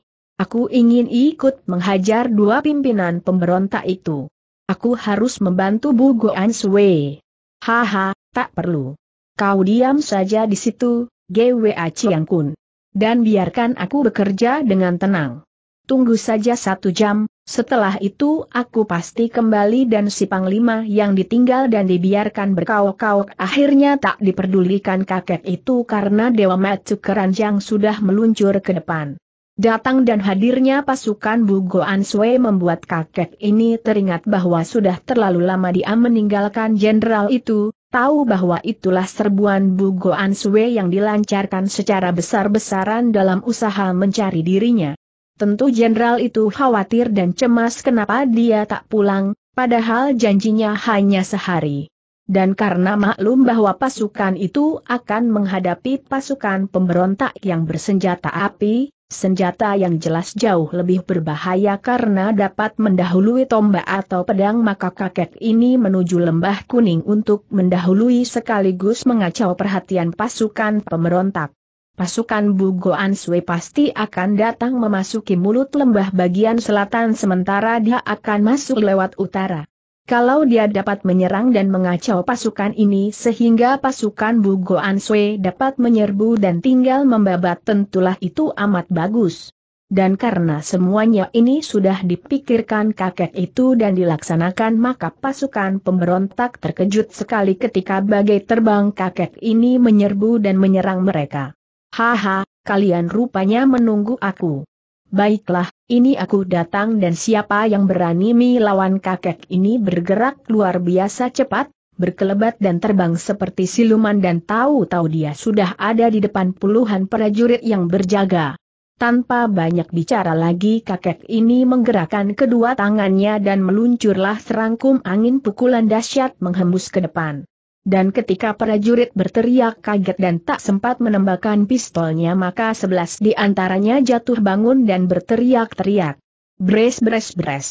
Aku ingin ikut menghajar dua pimpinan pemberontak itu. Aku harus membantu Bu Goan Sui. Haha, tak perlu. Kau diam saja di situ, GWA Chiang Kun. Dan biarkan aku bekerja dengan tenang. Tunggu saja satu jam, setelah itu aku pasti kembali dan si Panglima yang ditinggal dan dibiarkan berkauk-kauk akhirnya tak diperdulikan kakek itu karena Dewa Matsu Keranjang sudah meluncur ke depan. Datang dan hadirnya pasukan Bugo Sue membuat kakek ini teringat bahwa sudah terlalu lama dia meninggalkan jenderal itu, tahu bahwa itulah serbuan Bugo Sue yang dilancarkan secara besar-besaran dalam usaha mencari dirinya. Tentu jenderal itu khawatir dan cemas kenapa dia tak pulang, padahal janjinya hanya sehari dan karena maklum bahwa pasukan itu akan menghadapi pasukan pemberontak yang bersenjata api, senjata yang jelas jauh lebih berbahaya karena dapat mendahului tombak atau pedang maka kakek ini menuju lembah kuning untuk mendahului sekaligus mengacau perhatian pasukan pemberontak. Pasukan Bugoan Sui pasti akan datang memasuki mulut lembah bagian selatan sementara dia akan masuk lewat utara. Kalau dia dapat menyerang dan mengacau pasukan ini sehingga pasukan Bugo Answe dapat menyerbu dan tinggal membabat tentulah itu amat bagus. Dan karena semuanya ini sudah dipikirkan kakek itu dan dilaksanakan maka pasukan pemberontak terkejut sekali ketika bagai terbang kakek ini menyerbu dan menyerang mereka. Haha, kalian rupanya menunggu aku. Baiklah, ini aku datang dan siapa yang berani melawan kakek ini bergerak luar biasa cepat, berkelebat dan terbang seperti siluman dan tahu-tahu dia sudah ada di depan puluhan prajurit yang berjaga. Tanpa banyak bicara lagi kakek ini menggerakkan kedua tangannya dan meluncurlah serangkum angin pukulan dahsyat menghembus ke depan. Dan ketika prajurit berteriak kaget dan tak sempat menembakkan pistolnya maka sebelas di antaranya jatuh bangun dan berteriak-teriak. Bres bres bres.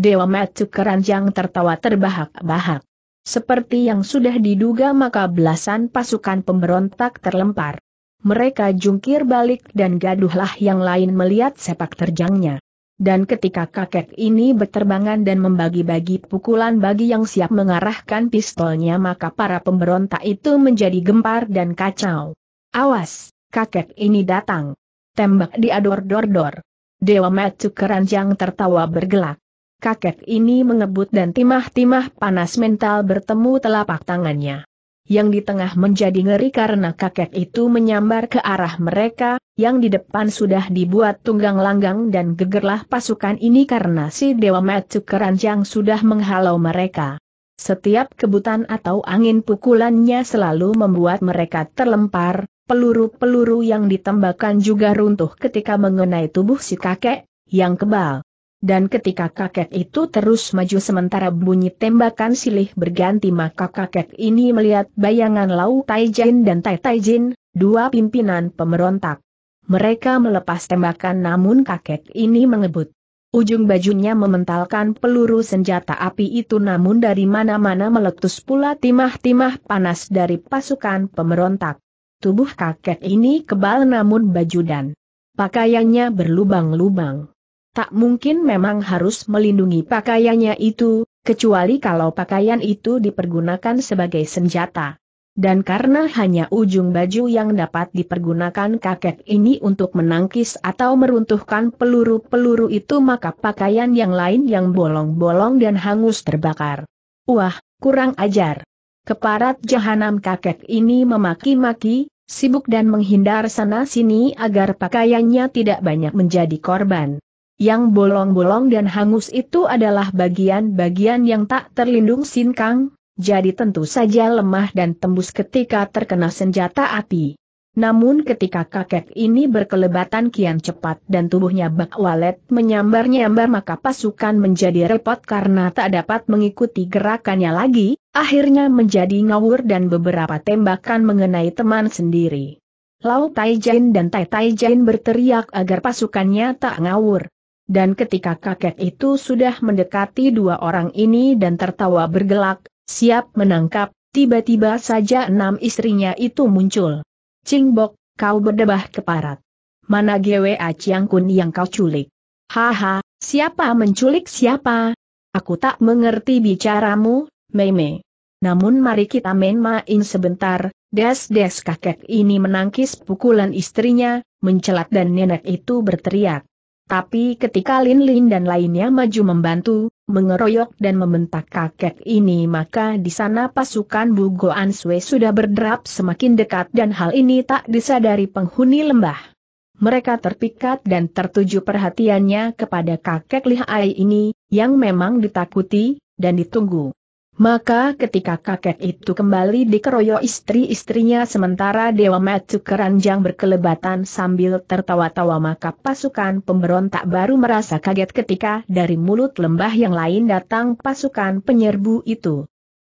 Dewa Matu keranjang tertawa terbahak-bahak. Seperti yang sudah diduga maka belasan pasukan pemberontak terlempar. Mereka jungkir balik dan gaduhlah yang lain melihat sepak terjangnya. Dan ketika kakek ini berterbangan dan membagi-bagi pukulan bagi yang siap mengarahkan pistolnya maka para pemberontak itu menjadi gempar dan kacau. Awas, kakek ini datang. Tembak diador-dor-dor. Dewa Matsu keranjang tertawa bergelak. Kakek ini mengebut dan timah-timah panas mental bertemu telapak tangannya yang di tengah menjadi ngeri karena kakek itu menyambar ke arah mereka, yang di depan sudah dibuat tunggang langgang dan gegerlah pasukan ini karena si Dewa Matsu Keranjang sudah menghalau mereka. Setiap kebutan atau angin pukulannya selalu membuat mereka terlempar, peluru-peluru yang ditembakkan juga runtuh ketika mengenai tubuh si kakek, yang kebal. Dan ketika kakek itu terus maju sementara bunyi tembakan silih berganti maka kakek ini melihat bayangan Lau Taijin dan Tai Taijin, dua pimpinan pemberontak. Mereka melepas tembakan namun kakek ini mengebut. Ujung bajunya mementalkan peluru senjata api itu namun dari mana-mana meletus pula timah-timah panas dari pasukan pemberontak. Tubuh kakek ini kebal namun baju dan pakaiannya berlubang-lubang. Tak mungkin memang harus melindungi pakaiannya itu, kecuali kalau pakaian itu dipergunakan sebagai senjata. Dan karena hanya ujung baju yang dapat dipergunakan kakek ini untuk menangkis atau meruntuhkan peluru-peluru itu maka pakaian yang lain yang bolong-bolong dan hangus terbakar. Wah, kurang ajar. Keparat jahanam kakek ini memaki-maki, sibuk dan menghindar sana-sini agar pakaiannya tidak banyak menjadi korban yang bolong-bolong dan hangus itu adalah bagian-bagian yang tak terlindung sinkang, jadi tentu saja lemah dan tembus ketika terkena senjata api. Namun ketika kakek ini berkelebatan kian cepat dan tubuhnya bak walet menyambar-nyambar maka pasukan menjadi repot karena tak dapat mengikuti gerakannya lagi, akhirnya menjadi ngawur dan beberapa tembakan mengenai teman sendiri. Lau Taijin dan Tai Taijin berteriak agar pasukannya tak ngawur dan ketika kakek itu sudah mendekati dua orang ini dan tertawa bergelak, siap menangkap, tiba-tiba saja enam istrinya itu muncul. Cingbok, kau berdebah keparat. Mana GWA Chiang Kun yang kau culik? Haha, siapa menculik siapa? Aku tak mengerti bicaramu, Meme. Namun mari kita main-main sebentar, des-des kakek ini menangkis pukulan istrinya, mencelat dan nenek itu berteriak. Tapi ketika Lin Lin dan lainnya maju membantu, mengeroyok dan membentak kakek ini maka di sana pasukan Bugo Sue sudah berderap semakin dekat dan hal ini tak disadari penghuni lembah. Mereka terpikat dan tertuju perhatiannya kepada kakek lihai ini, yang memang ditakuti, dan ditunggu. Maka ketika kakek itu kembali dikeroyok istri-istrinya sementara Dewa Matsu keranjang berkelebatan sambil tertawa-tawa maka pasukan pemberontak baru merasa kaget ketika dari mulut lembah yang lain datang pasukan penyerbu itu.